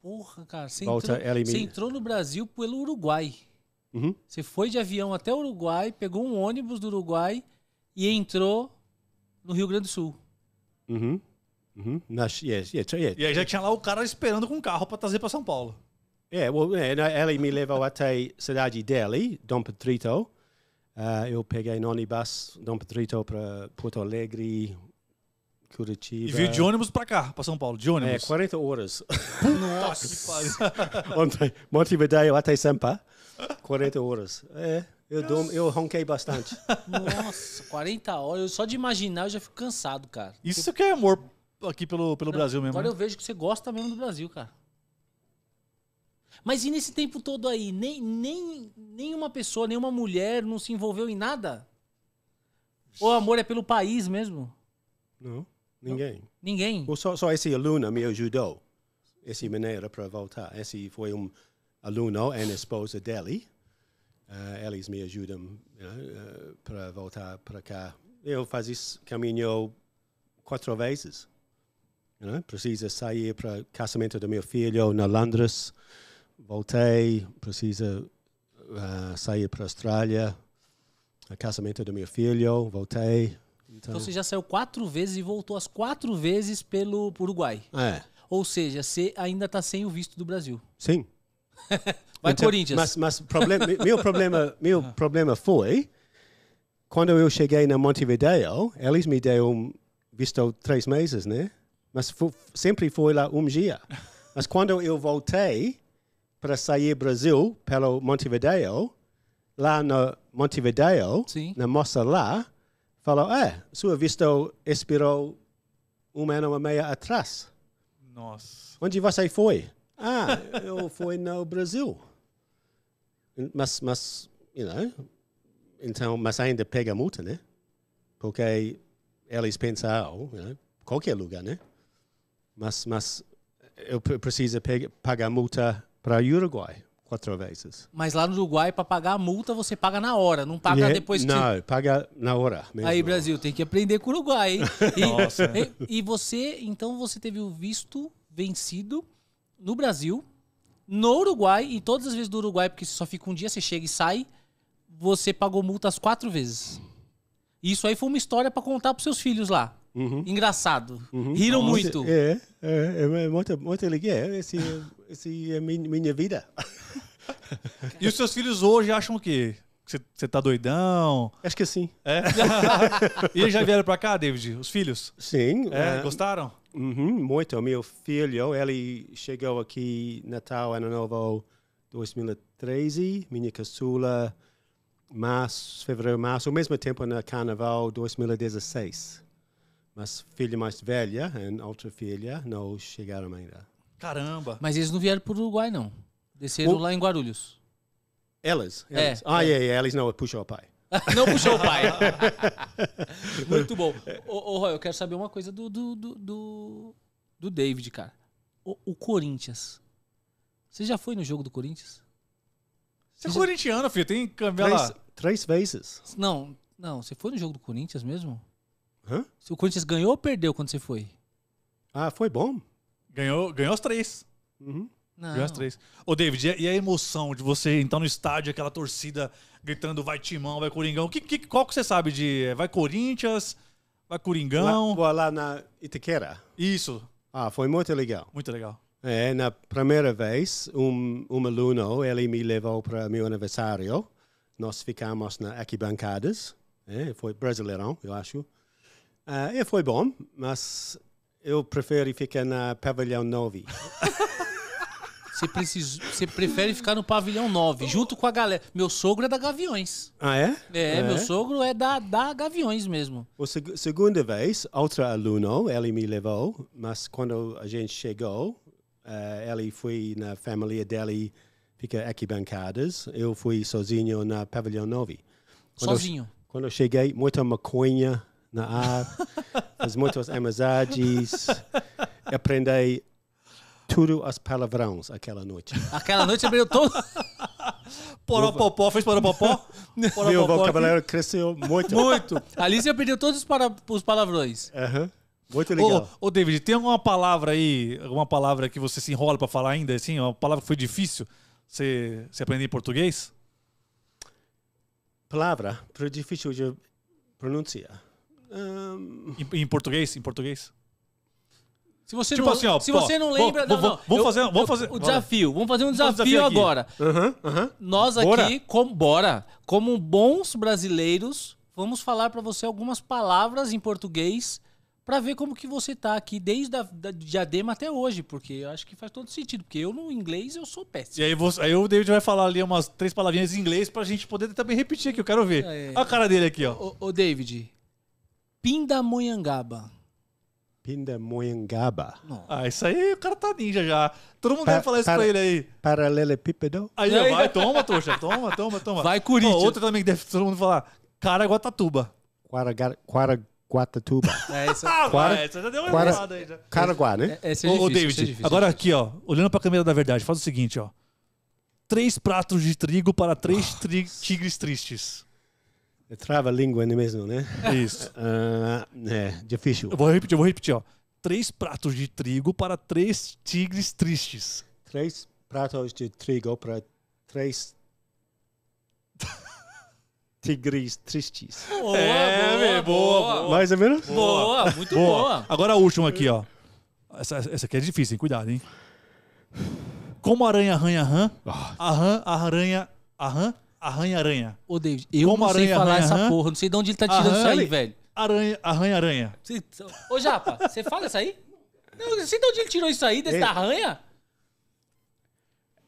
Porra, cara, você, Volta, entrou, você me... entrou, no Brasil pelo Uruguai. Uhum. Você foi de avião até o Uruguai, pegou um ônibus do Uruguai e entrou no Rio Grande do Sul. Uhum. Uhum. yes, yes, yes. E aí já tinha lá o cara esperando com o carro para trazer para São Paulo. É, yeah, é, well, ela me levou até a cidade dele, Dom Petrito, Uh, eu peguei no ônibus Dom Pedrito para Porto Alegre, Curitiba. E veio de ônibus para cá, para São Paulo, de é, ônibus. É, 40 horas. Nossa! Ontem, Montevideo até Sampa, 40 horas. É, eu, eu ronquei bastante. Nossa, 40 horas. Só de imaginar eu já fico cansado, cara. Isso eu... que é amor aqui pelo, pelo Não, Brasil mesmo. Agora né? eu vejo que você gosta mesmo do Brasil, cara. Mas e nesse tempo todo aí, nem, nem nenhuma pessoa, nenhuma mulher não se envolveu em nada? O amor é pelo país mesmo? Não, ninguém. Não. Ninguém? Ou só, só esse aluno me ajudou. Esse maneira para voltar. Esse foi um aluno e esposa dele. Uh, eles me ajudam uh, eh, uh, eh, para voltar para cá. Eu faço esse caminho quatro vezes. You né? know? Precisa sair para casamento do meu filho na Londres voltei, preciso uh, eh, sair para a Austrália, a casamento é do meu filho, voltei. Então... então... você já saiu quatro vezes e voltou as quatro vezes pelo Uruguai. É. Ou seja, você ainda está sem o visto do Brasil. Sim. Vai então, Corinthians. Mas, mas problema, meu problema, meu ah. problema foi quando eu cheguei na Montevideo, eles me deram um visto três meses, né? Mas foi, sempre foi lá um dia. Mas quando eu voltei, para sair Brasil pelo Montevideo, lá no Montevideo, Sim. na moça lá, falou, é, sua vista expirou um ano e meio atrás. Nossa. Onde você foi? Ah, eu fui no Brasil. Mas, mas, you know, então, mas ainda pega multa, né? Porque eles pensaram, you know, qualquer lugar, né? Mas, mas eu preciso pegar, pagar multa para Uruguai quatro vezes. Mas lá no Uruguai, para pagar a multa, você paga na hora, não paga e, é- depois que. Não, paga na hora. Mesmo. Aí, Brasil, tem que aprender com o Uruguai, hein? E, Nossa. E, e, você, então, você teve o visto vencido no Brasil, no Uruguai, e todas as vezes do Uruguai, porque você só fica um dia, você chega e sai, você pagou multas quatro vezes. Isso aí foi uma história para contar para seus filhos lá. Uhum. Engraçado. Uhum. Riram muito. É, é, é muito, é muito legal. É, esse, esse é minha, minha vida. e os seus filhos hoje acham o quê? Que você tá doidão? Acho que sim. É. e eles já vieram pra cá, David? Os filhos? Sim. É, é... Gostaram? Uhum, muito. Meu filho, ele chegou aqui Natal, Ano Novo 2013. Minha caçula, março, fevereiro, março. Ao mesmo tempo, no Carnaval 2016. Mas filha mais velha e outra filha não chegaram ainda. Caramba! Mas eles não vieram para o Uruguai, não. Desceram o... lá em Guarulhos. Elas? É, elas. Ah, é. Ah, é, é, elas não, puxou o pai. não puxou o pai. Muito bom. Ô, ô, Roy, eu quero saber uma coisa do, do, do, do David, cara. O, o, Corinthians. Você já foi no jogo do Corinthians? Você, você é já... corintiano, filho. Tem câmera três, três vezes. Não, não. Você foi no jogo do Corinthians mesmo? Hã? O Corinthians ganhou ou perdeu quando você foi? Ah, foi bom. Ganhou, ganhou os três. Uhum. Não. Ganhou os três. Ô, David, e a emoção de você então no estádio, aquela torcida gritando vai Timão, vai Coringão? Que, que, qual que você sabe de. É, vai Corinthians, vai Coringão? Lá, lá na Itaquera. Isso. Ah, foi muito legal. Muito legal. É, na primeira vez, um, um aluno, ele me levou para meu aniversário. Nós ficamos na arquibancadas. É, foi brasileirão, eu acho. Uh, foi bom, mas eu prefiro ficar na Pavilhão 9. Você, precisa, você prefere ficar no pavilhão 9, junto com a galera. Meu sogro é da Gaviões. Ah, é? É, é. meu sogro é da, da Gaviões mesmo. O seg segunda vez, outro aluno, ele me levou, mas quando a gente chegou, uh, ele foi na família dele, fica aqui bancadas. Eu fui sozinho na pavilhão 9. sozinho? Eu, quando eu cheguei, muita maconha na ar, as muitas amizades, aprendi tudo as palavrões aquela noite. Aquela noite aprendeu todo. Poropopó, fez poropopó? Meu vocabulário cresceu muito. Muito. Ali você aprendeu todos os, palavrões. Aham. Uhum. Muito legal. Ô, ô, David, tem alguma palavra aí, alguma palavra que você se enrola para falar ainda, assim? Uma palavra que foi difícil você, você aprender em português? Palavra, foi difícil de pronunciar. Em, em português? Em português? Se você tipo não, assim, ó, se pô, você não lembra, vou, não, não. Vamos fazer, vamos fazer. O desafio, vamos fazer um desafio, desafio agora. Uhum, uhum. Nós aqui, bora. Como, bora, como bons brasileiros, vamos falar para você algumas palavras em português para ver como que você tá aqui desde a, da diadema até hoje, porque eu acho que faz todo sentido, porque eu no inglês eu sou péssimo. E aí, você, aí o David vai falar ali umas três palavrinhas em inglês pra gente poder também repetir aqui, eu quero ver. É. A cara dele aqui, ó. ô David, Pindamonhangaba. Pindamonhangaba. Ah, isso aí o cara tá ninja já. Todo mundo pa deve falar isso para, pra ele aí. Paralelepípedo? Aí, ó, vai, toma, tocha, Toma, toma, toma. Vai, Corinthians. Ó, outro também que deve todo mundo falar. Caraguatatuba. Quaraguatatuba. É Guatatuba. É- aí. Ah, Quara, É, você já deu uma Quara, errada aí. Já. Caraguá, né? É, esse é difícil, Ô, David, esse é difícil, agora é aqui, ó, olhando pra câmera da verdade, faz o seguinte, ó. Três pratos de trigo para três tri tigres tristes. Trava a língua é mesmo, né? Isso. uh, é, difícil. Eu vou repetir, eu vou repetir, ó. Três pratos de trigo para três tigres tristes. Três pratos de trigo para três tigres tristes. Boa, é, boa, boa, boa, Mais ou menos? Boa, boa. muito boa. boa. Agora a última aqui, ó. Essa, essa aqui é difícil, hein? Cuidado, hein? Como aranha arranha rã, ah. a rã arranha a rã, arranha-aranha. Ô, David, eu Como não aranha, sei falar aranha, essa porra. Não sei de onde ele tá tirando isso aí, velho. Aranha, arranha-aranha. Ô, Japa, você fala isso aí? Não, não sei de onde ele tirou isso aí, desse Ei. arranha.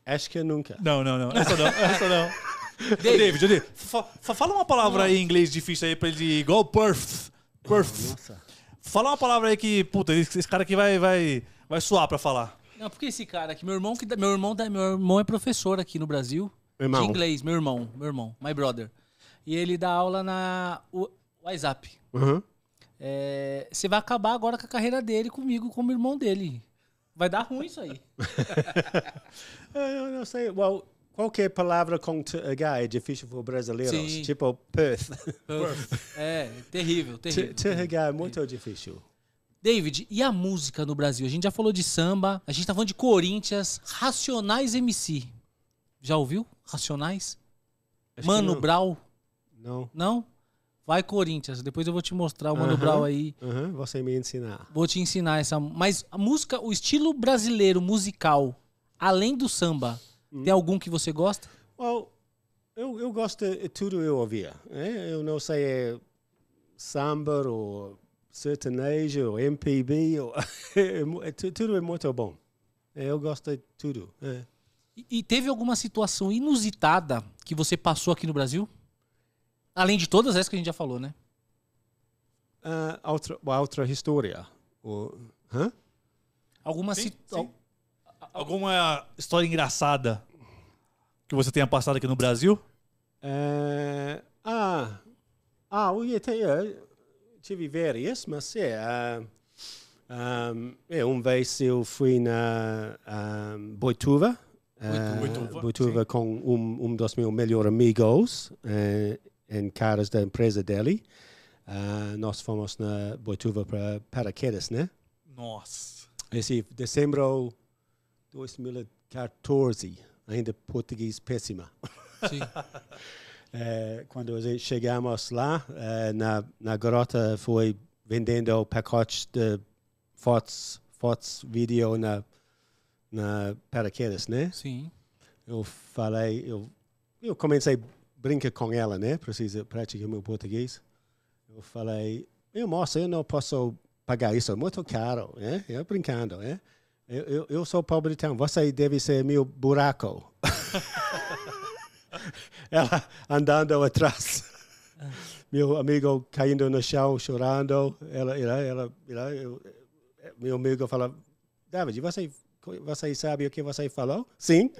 Acho que eu nunca. Não, não, não. Essa não, essa não. David, David, David fa fala uma palavra aí em inglês difícil aí pra ele, igual Perth. Perth. Nossa. Fala uma palavra aí que, puta, esse cara aqui vai, vai, vai suar pra falar. Não, porque esse cara aqui, meu irmão, que, meu, irmão, meu irmão é professor aqui no Brasil. Irmão. De inglês, meu irmão, meu irmão, my brother. E ele dá aula na WhatsApp. Uhum. É, você vai acabar agora com a carreira dele comigo, como irmão dele. Vai dar ruim isso aí. É, eu não sei. Well, qualquer é palavra com TH é difícil para brasileiros. Sim. Tipo Perth. Perth. é, terrível, terrível. TH é muito difícil. David, e a música no Brasil? A gente já falou de samba, a gente tá falando de Corinthians, Racionais MC. Já ouviu? Racionais? Acho Mano não. Brau? Não. Não? Vai, Corinthians. Depois eu vou te mostrar o Mano uh Brau aí. Uh Você me ensinar. Vou te ensinar essa. Mas a música, o estilo brasileiro musical, além do samba, hum. tem algum que você gosta? Well, eu, eu gosto de tudo eu ouvia. Né? Eu não sei é samba ou sertanejo ou MPB. Ou é é, tudo é muito bom. É, eu gosto de tudo. É. E teve alguma situação inusitada que você passou aqui no Brasil? Além de todas essas que a gente já falou, né? Uh, outra, outra história. Uh, huh? Alguma situação. Alguma história engraçada que você tenha passado aqui no Brasil? Eh, ah, ah, eu, te, eu eh, tive várias, mas é. Uh, um, é uma vez eu fui na eh, Boituva Boituva, ah, com um, um dos meus melhores amigos uh, em caras da empresa dele. Uh, nós fomos na Boituva para paraquedas, né? Nossa! Esse dezembro 2014, ainda português péssima. Sim. uh, quando chegamos lá, eh, na, na garota foi vendendo pacotes de fotos, fotos, vídeo na na Paraquedas, né? Sim. Eu falei, eu, eu comecei brinca com ela, né? Precisa praticar meu português. Eu falei, eu moço, eu não posso pagar isso, é muito caro, né? Eu brincando, né? Eu, eu, eu sou pobre então, você deve ser meu buraco. ela andando atrás. meu amigo caindo no chão, chorando. Ela, ela, ela, ela eu, meu amigo fala, David, você você sabe o que você falou? Sim.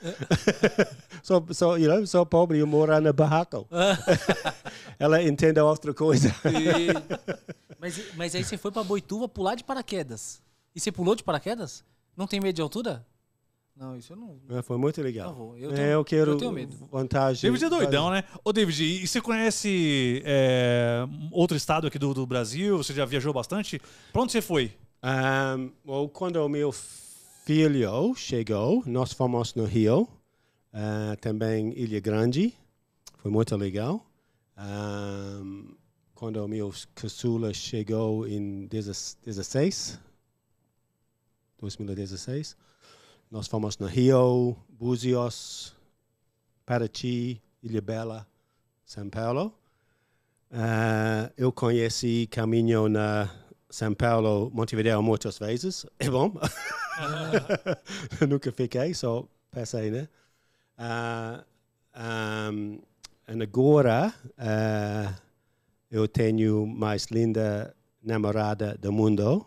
sou, sou, you know, sou pobre e moro na barraco. Ela entende outra coisa. Mas, mas aí você foi para Boituva pular de paraquedas. E você pulou de paraquedas? Não tem medo de altura? Não, isso eu não. É, foi muito legal. Tá eu, é, tenho, é, eu quero eu tenho medo. vantagem. David é doidão, né? Ô, David, e você conhece é, outro estado aqui do, do, Brasil? Você já viajou bastante? Pra onde você foi? Ah, um, well, quando o meu filho chegou, nós fomos no Rio, uh, também Ilha Grande, foi muito legal. Um, quando meu caçula chegou em 2016, 2016, nós fomos no Rio, Búzios, Paraty, Ilha Bela, São Paulo. Uh, eu conheci caminho na São Paulo, Montevideo muitas vezes. É bom. Ah. nunca fiquei, só passei, né? Uh, um, agora uh, eu tenho mais linda namorada do mundo.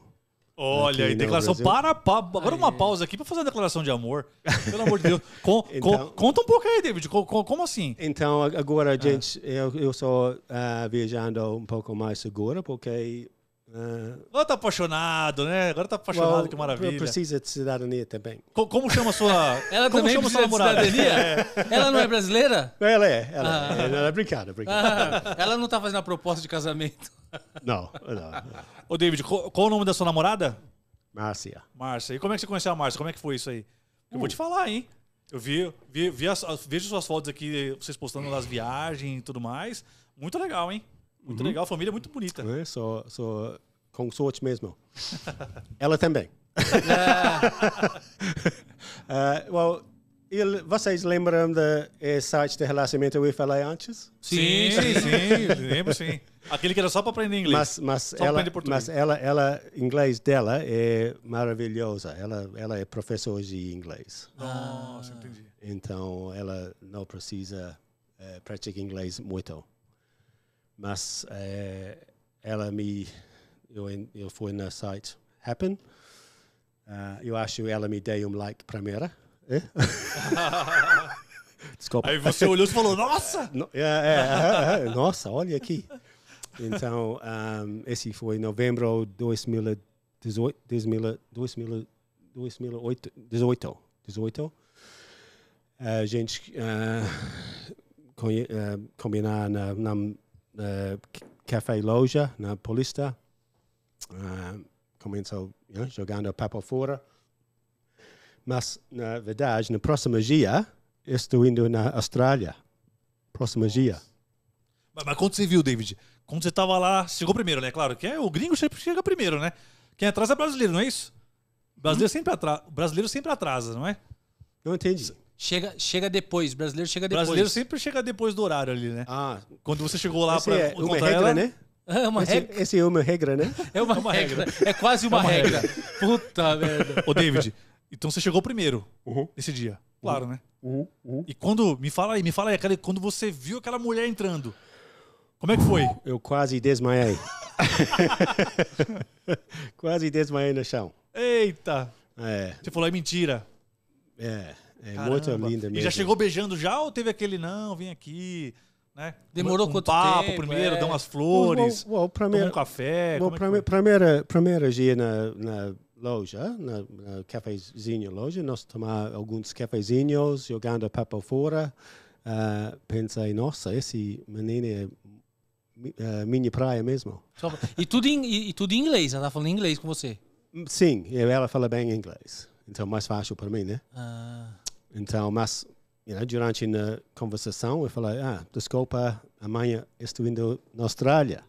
Olha, e declaração para, para. agora uma pausa aqui para fazer a declaração de amor. Pelo amor de Deus. Com, então, com, conta um pouco aí, David. Com, como assim? Então, agora, gente, eu, eu sou uh, viajando um pouco mais segura porque é. Agora tá apaixonado, né? Agora tá apaixonado, well, que maravilha. Precisa de cidadania também. Co como chama sua. Ela como também chama sua namorada? cidadania? É. Ela não é brasileira? Ela é, ela ah. é. Ela é brincada, brincada. Ah, ela não tá fazendo a proposta de casamento. Não, não. Ô, David, qual, qual o nome da sua namorada? Márcia. Márcia. E como é que você conheceu a Márcia? Como é que foi isso aí? Eu uh. vou te uh. falar, hein? Eu vi, vi, vi as, vejo suas fotos aqui, vocês postando nas viagens e tudo mais. Muito legal, hein? Muito uhum. legal, família é muito bonita. É, sou, sou consorte mesmo. Ela também. uh, well, ele, vocês lembram do eh, site de relacionamento que eu falei antes? Sim, sim, sim, lembro sim. Aquele que era só para aprender inglês. Mas, mas ela, mas ela, ela, inglês dela é maravilhosa. Ela, ela é professora de inglês. Nossa, ah. entendi. Então, ela não precisa eh, praticar inglês muito mas é, ela me eu, eu fui no site Happen uh, eu acho ela me deu um like primeira. é? desculpa aí você olhou e falou nossa no, é, é, é, é. nossa olha aqui então um, ah, esse foi novembro de 2018 2018, 2008 18 18 a gente uh, combinar na, na, eh, café loja na né, Paulista. Uh, eh, começou né, jogando papo fora. Mas, na verdade, no próximo dia, estou indo na Austrália. Próximo Nossa. dia. Mas, mas quando você viu, David? Quando você estava lá, chegou primeiro, né? Claro que é, o gringo chega primeiro, né? Quem atrasa é brasileiro, não é isso? Brasileiro hum? sempre atrasa, brasileiro sempre atrasa, não é? Não entendi. Chega, chega depois, brasileiro chega depois. Brasileiro sempre chega depois do horário ali, né? Ah. Quando você chegou lá para é uma regra, ela, né? É uma esse, regra. Esse é uma regra, né? É uma, é uma regra. É quase é uma, é uma regra. regra. Puta merda. Ô, David, então você chegou primeiro uhum. esse dia. Claro, uhum. né? Uhum. uhum. E quando. Me fala aí, me fala aí, aquela, quando você viu aquela mulher entrando. Como é que foi? Eu quase desmaiei. quase desmaiei no chão. Eita! É. Você falou, é mentira. É. É muito linda mesmo. E já chegou beijando já ou teve aquele, não, vem aqui, né? Demorou um quanto papo tempo, primeiro, é. dão as flores, um café. Well, primeira, é primeira, primeira dia na, na loja, na, na cafezinho loja, nós tomamos alguns cafezinhos, jogando papo fora. Uh, pensei, nossa, esse menino é uh, mini praia mesmo. E tudo em, e, e tudo em inglês, ela tá falando inglês com você? Sim, ela fala bem inglês. Então, mais fácil para mim, né? Ah. Então, mas you know, durante a conversação eu falei, ah, desculpa, amanhã estou indo na Austrália.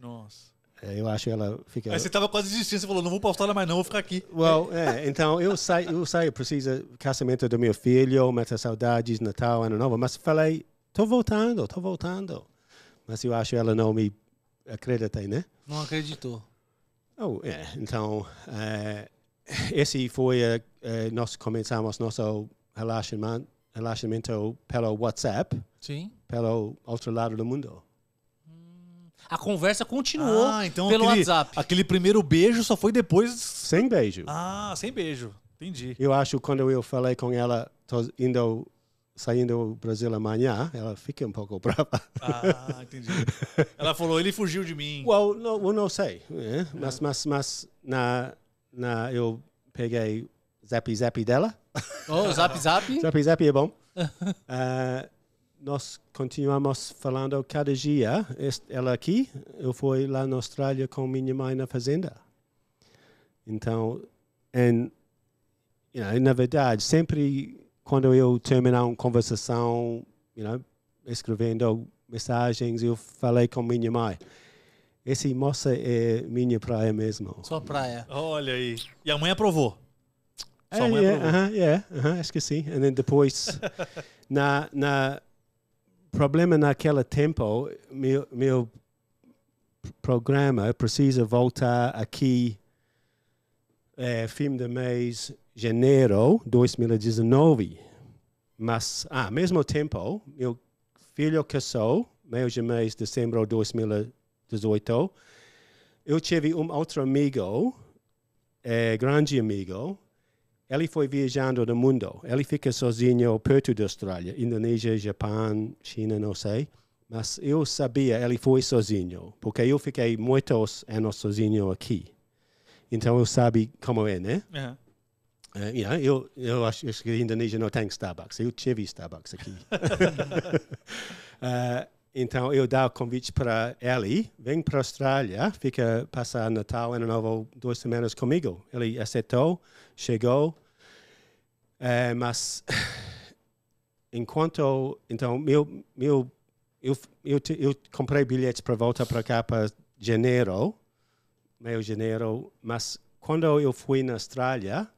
Nossa. É, eu acho que ela fica. Aí você estava quase desistindo, você falou, não vou para a Austrália mais, não, vou ficar aqui. Well, é, então eu saio, eu saio, precisa casamento do meu filho, mata saudades, Natal, Ano Novo, mas falei, tô voltando, tô voltando. Mas eu acho que ela não me acredita né? Não acreditou. Oh, é. Então, é, esse foi, é, é, nós começamos nosso relacionamento, é pelo WhatsApp, Sim. pelo outro lado do mundo. A conversa continuou ah, então pelo aquele, WhatsApp. Aquele primeiro beijo só foi depois. Sem beijo. Ah, sem beijo. Entendi. Eu acho que quando eu falei com ela, tô indo, saindo do Brasil amanhã, ela fica um pouco brava. Ah, entendi. ela falou, ele fugiu de mim. Well, não, eu não sei. É. Mas, mas, mas na, na, eu peguei zap zap dela. Oh, zap zap. zap zap é bom. Uh, nós continuamos falando cada dia. Ela aqui, eu fui lá na Austrália com minha mãe na fazenda. Então, em, you know, na verdade, sempre quando eu terminar uma conversação, you know, escrevendo mensagens, eu falei com minha mãe. "Essa moça é minha praia mesmo. Sua praia. Olha aí. E a mãe aprovou. Ah, somewhere. yeah, uh-huh, yeah, uh-huh, acho que sim. And then depois, na, na problema naquele tempo, meu, meu programa precisa voltar aqui é, fim de mês, janeiro 2019. Mas, ao ah, mesmo tempo, meu filho casou, meio de mês, dezembro 2018. Eu tive um outro amigo, é, grande amigo, ele foi viajando no mundo. Ele fica sozinho perto da Austrália, Indonésia, Japão, China, não sei. Mas eu sabia ele foi sozinho, porque eu fiquei muitos anos sozinho aqui. Então eu sabe como é, né? Uhum. Uh, yeah, eu, eu acho, que a Indonésia não tem Starbucks. Eu tive Starbucks aqui. uh, Então eu o convite para ele, vem para a Austrália, fica passar Natal, Ano Novo, duas semanas comigo. Ele aceitou, chegou, é, mas enquanto então meu meu eu eu, eu comprei bilhetes para voltar para cá para janeiro, meio janeiro, mas quando eu fui na Austrália,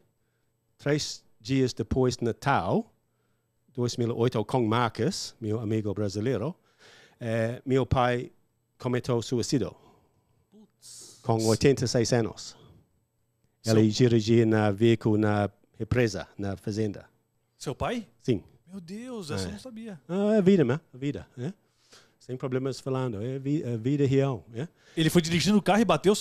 três dias depois do Natal, 2008, com Marques meu amigo brasileiro é, meu pai cometeu suicídio com 86 anos. Seu... Ele dirigia na veículo na represa, na fazenda. Seu pai? Sim. Meu Deus, essa é. eu não é. sabia. Ah, é vida, né? É vida, né? Sem problemas falando, é, vi, é vida real. Né? Ele foi dirigindo o carro e bateu?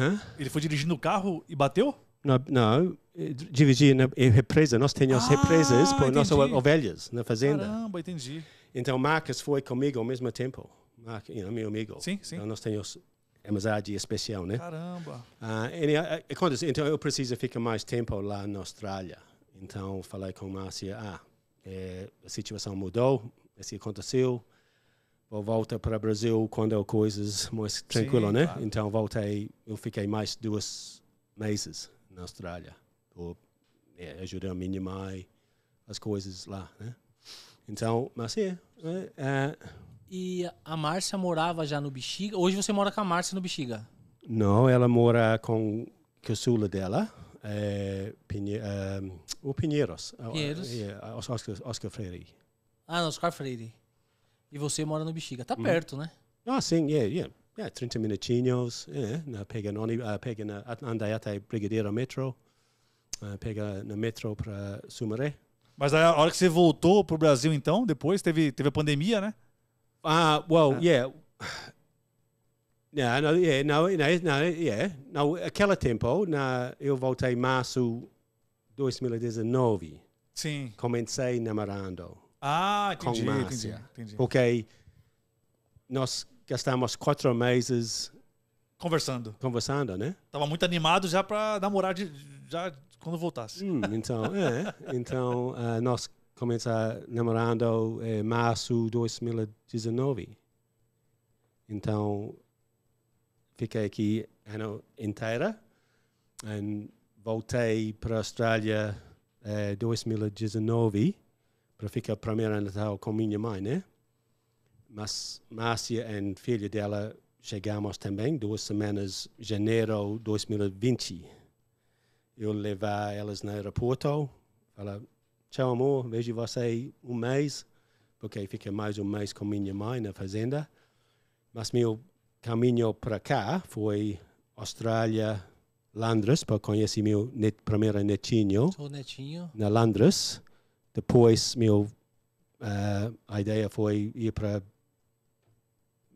Hã? Ele foi dirigindo o carro e bateu? Não, não eh, em na represa. Nós temos ah, represas por entendi. nossas ovelhas na fazenda. Caramba, entendi. Então, Marcos foi comigo ao mesmo tempo. Marcos, you know, meu amigo. Sim, sim. Então, nós temos amizade especial, né? Caramba! Ah, ah, é, então, eu preciso ficar mais tempo lá na Austrália. Então, falei com Márcia, ah, é, a situação mudou, isso assim aconteceu, vou voltar para o Brasil quando as coisas mais tranquilas, né? Claro. Então, voltei, eu fiquei mais duas meses na Austrália, por é, ajudar a minimar as coisas lá, né? Então, mas assim é, né? é, E a Márcia morava já no Bexiga? Hoje você mora com a Márcia no Bexiga? Não, ela mora com a caçula dela, é, Pinhe, é, o Pinheiros. É, Pinheiros. É, Oscar, Oscar Freire. Ah, no Oscar Freire. E você mora no Bexiga. Tá hum. perto, né? Ah, sim, é, yeah, yeah. Yeah, 30 minutinhos, yeah, né? pega, no, uh, pega na Andaiata Brigadeiro Metro, ah, pega no metro para Sumaré. Mas a hora que você voltou pro Brasil, então, depois teve teve a pandemia, né? Ah, uh, well, é yeah. Não, não, yeah, não, não, yeah. não, aquele tempo, na, eu voltei em março 2019. Sim. Comecei namorando. Ah, entendi, com entendi, entendi. Porque nós gastamos quatro meses conversando. Conversando, né? Tava muito animado já para namorar de já quando voltasse. Hum, então, é. Então, uh, nós começamos namorando em eh, março de 2019. Então, fiquei aqui ano inteiro. E voltei para a Austrália em uh, 2019 para ficar o primeiro Natal com minha mãe, né? Mas Márcia e filha dela chegamos também duas semanas janeiro de 2020 eu levar elas no aeroporto, falar, tchau amor, vejo você um mês, porque fica mais um mês com minha mãe na fazenda. Mas meu caminho para cá foi Austrália, Londres, para conhecer meu net, primeiro netinho. Sou netinho. Na Londres. Depois, meu, uh, a ideia foi ir para uh,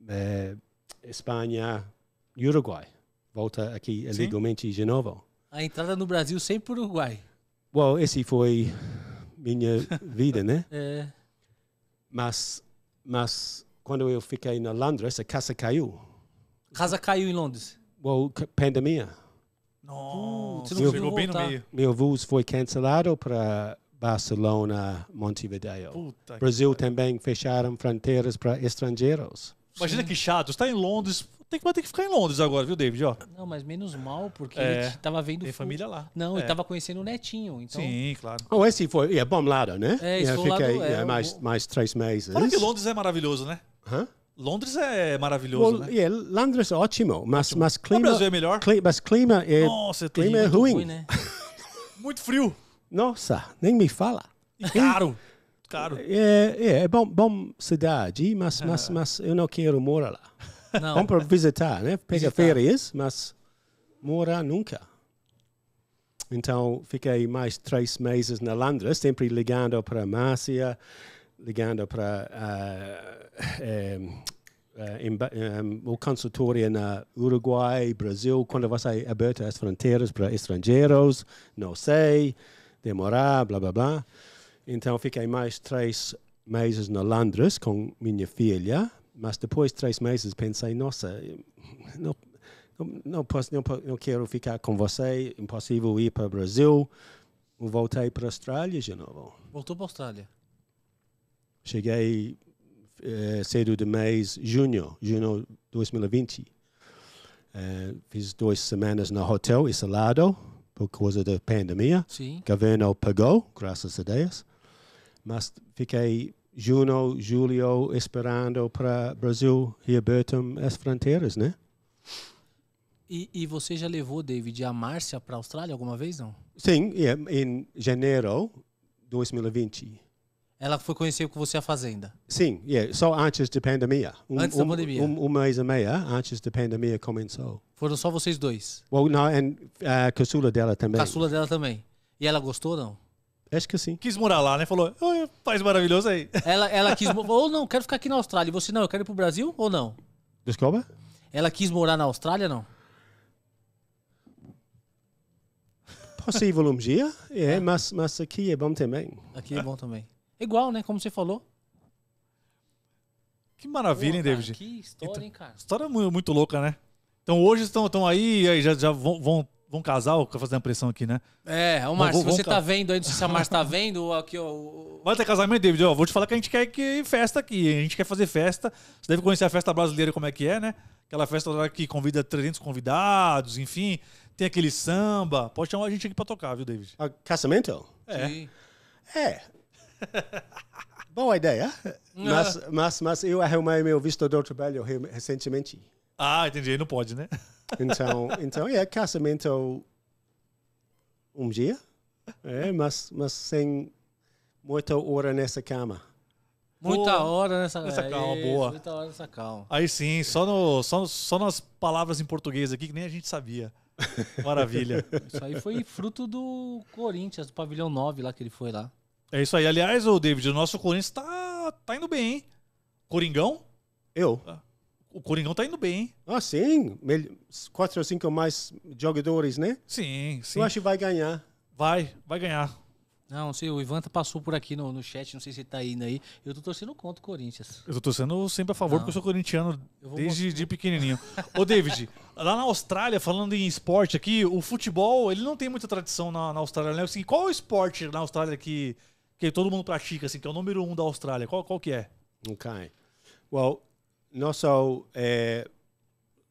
eh, Espanha, Uruguai. Volta aqui legalmente de novo a entrada no Brasil sem por Uruguai. Bom, esse foi minha vida, né? É. Mas, mas quando eu fiquei na Londres, a casa caiu. Casa caiu em Londres? Bom, pandemia. Nossa, você não chegou bem no meio. Meu voo foi cancelado para Barcelona, Montevideo. Puta Brasil também fecharam fronteiras para estrangeiros. Imagina Sim. que chato. Está em Londres, tem que, vai ter que ficar em Londres agora, viu, David? Ó. Não, mas menos mal, porque é, ele tava vendo. Tem família lá. Não, é. ele tava conhecendo o netinho. Então... Sim, claro. Oh, esse foi. É bom lado, né? É, isso yeah, fiquei, é, é, é mais, mais três meses. Fala é que Londres é maravilhoso, né? Hã? Londres é maravilhoso, well, né? Yeah, Londres é ótimo, mas, ótimo. mas clima... O Brasil é melhor? Clima, mas clima é, Nossa, clima é ruim. ruim né? Muito frio. Nossa, nem me fala. E caro. caro. É, é, é bom, bom cidade, mas, mas, mas eu não quero morar lá. Não. Vamos para visitar, né? Pega visitar. férias, mas morar nunca. Então, fiquei mais três meses na Londres, sempre ligando para a Márcia, ligando para uh, um, um, o consultório na Uruguai, Brasil, quando você é aberta as fronteiras para estrangeiros, não sei, demorar, blá, blá, blá. Então, fiquei mais três meses na Londres com minha filha, mas depois de três meses pensei, nossa, não, não, não, posso, não, não quero ficar com você, impossível ir para o Brasil. Voltei para a Austrália de novo. Voltou para a Austrália? Cheguei eh, cedo de mês, junho, junho 2020. Eh, fiz duas semanas no hotel, isolado, por causa da pandemia. Sim. O governo pagou, graças a Deus. Mas fiquei Juno, Julio, esperando para Brasil reabertam as fronteiras, né? E, e, você já levou, David, a Márcia para a Austrália alguma vez, não? Sim, é em janeiro de 2020. Ela foi conhecer com você é a fazenda? Sim, yeah, é, só antes da pandemia. Um, antes da pandemia? Um, um, mês e meio antes da pandemia começou. Foram só vocês dois? Well, não, e eh, a caçula dela também. Caçula dela também. E ela gostou, não? Acho que assim. Quis morar lá, né? Falou, oh, país maravilhoso aí. Ela, ela quis. ou não, quero ficar aqui na Austrália. você, não, eu quero ir pro Brasil ou não? Desculpa? Ela quis morar na Austrália, não? Posso ir um dia? É, ah. mas, mas aqui é bom também. Aqui é bom também. Igual, né? Como você falou. Que maravilha, Pô, hein, David? que história, então, hein, cara? História muito, muito louca, né? Então hoje estão, estão aí, aí já, já vão, vão Vão casar, fazer fazendo pressão aqui, né? É, o Márcio, você tá vendo aí, não sei se a Márcio tá vendo, aqui, ó. Vai ter casamento, David, ó. Vou te falar que a gente quer que festa aqui. A gente quer fazer festa. Você deve conhecer a festa brasileira como é que é, né? Aquela festa lá que convida 300 convidados, enfim. Tem aquele samba. Pode chamar a gente aqui pra tocar, viu, David? Ah, casamento? É. Sim. É. Boa ideia. Mas, mas, mas eu arrumei meu visto do trabalho recentemente. Ah, entendi. Não pode, né? Então, então é casamento um dia, é, hum. mas, mas sem muita hora nessa cama. Muita boa. hora nessa, nessa é calma, isso, boa. Muita hora nessa calma. Aí sim, só, no, só, só nas palavras em português aqui que nem a gente sabia. Maravilha. Isso aí foi fruto do Corinthians, do pavilhão 9 lá que ele foi lá. É isso aí. Aliás, o David, o nosso Corinthians tá, tá indo bem, hein? Coringão? Eu? Ah o Coringão tá indo bem. Ah, sim. Quatro ou cinco mais jogadores, né? Sim, sim. Eu acho que vai ganhar. Vai, vai ganhar. Não, sei, o Ivanta tá passou por aqui no, no chat, não sei se ele tá indo aí. Eu tô torcendo contra o Corinthians. Eu tô torcendo sempre a favor, não. porque eu sou corintiano eu desde mostrar. de pequenininho. Ô, David, lá na Austrália, falando em esporte aqui, o futebol, ele não tem muita tradição na, na Austrália, né? Assim, qual é o esporte na Austrália que, que todo mundo pratica, assim, que é o número um da Austrália? Qual, qual que é? Ok. Well, não só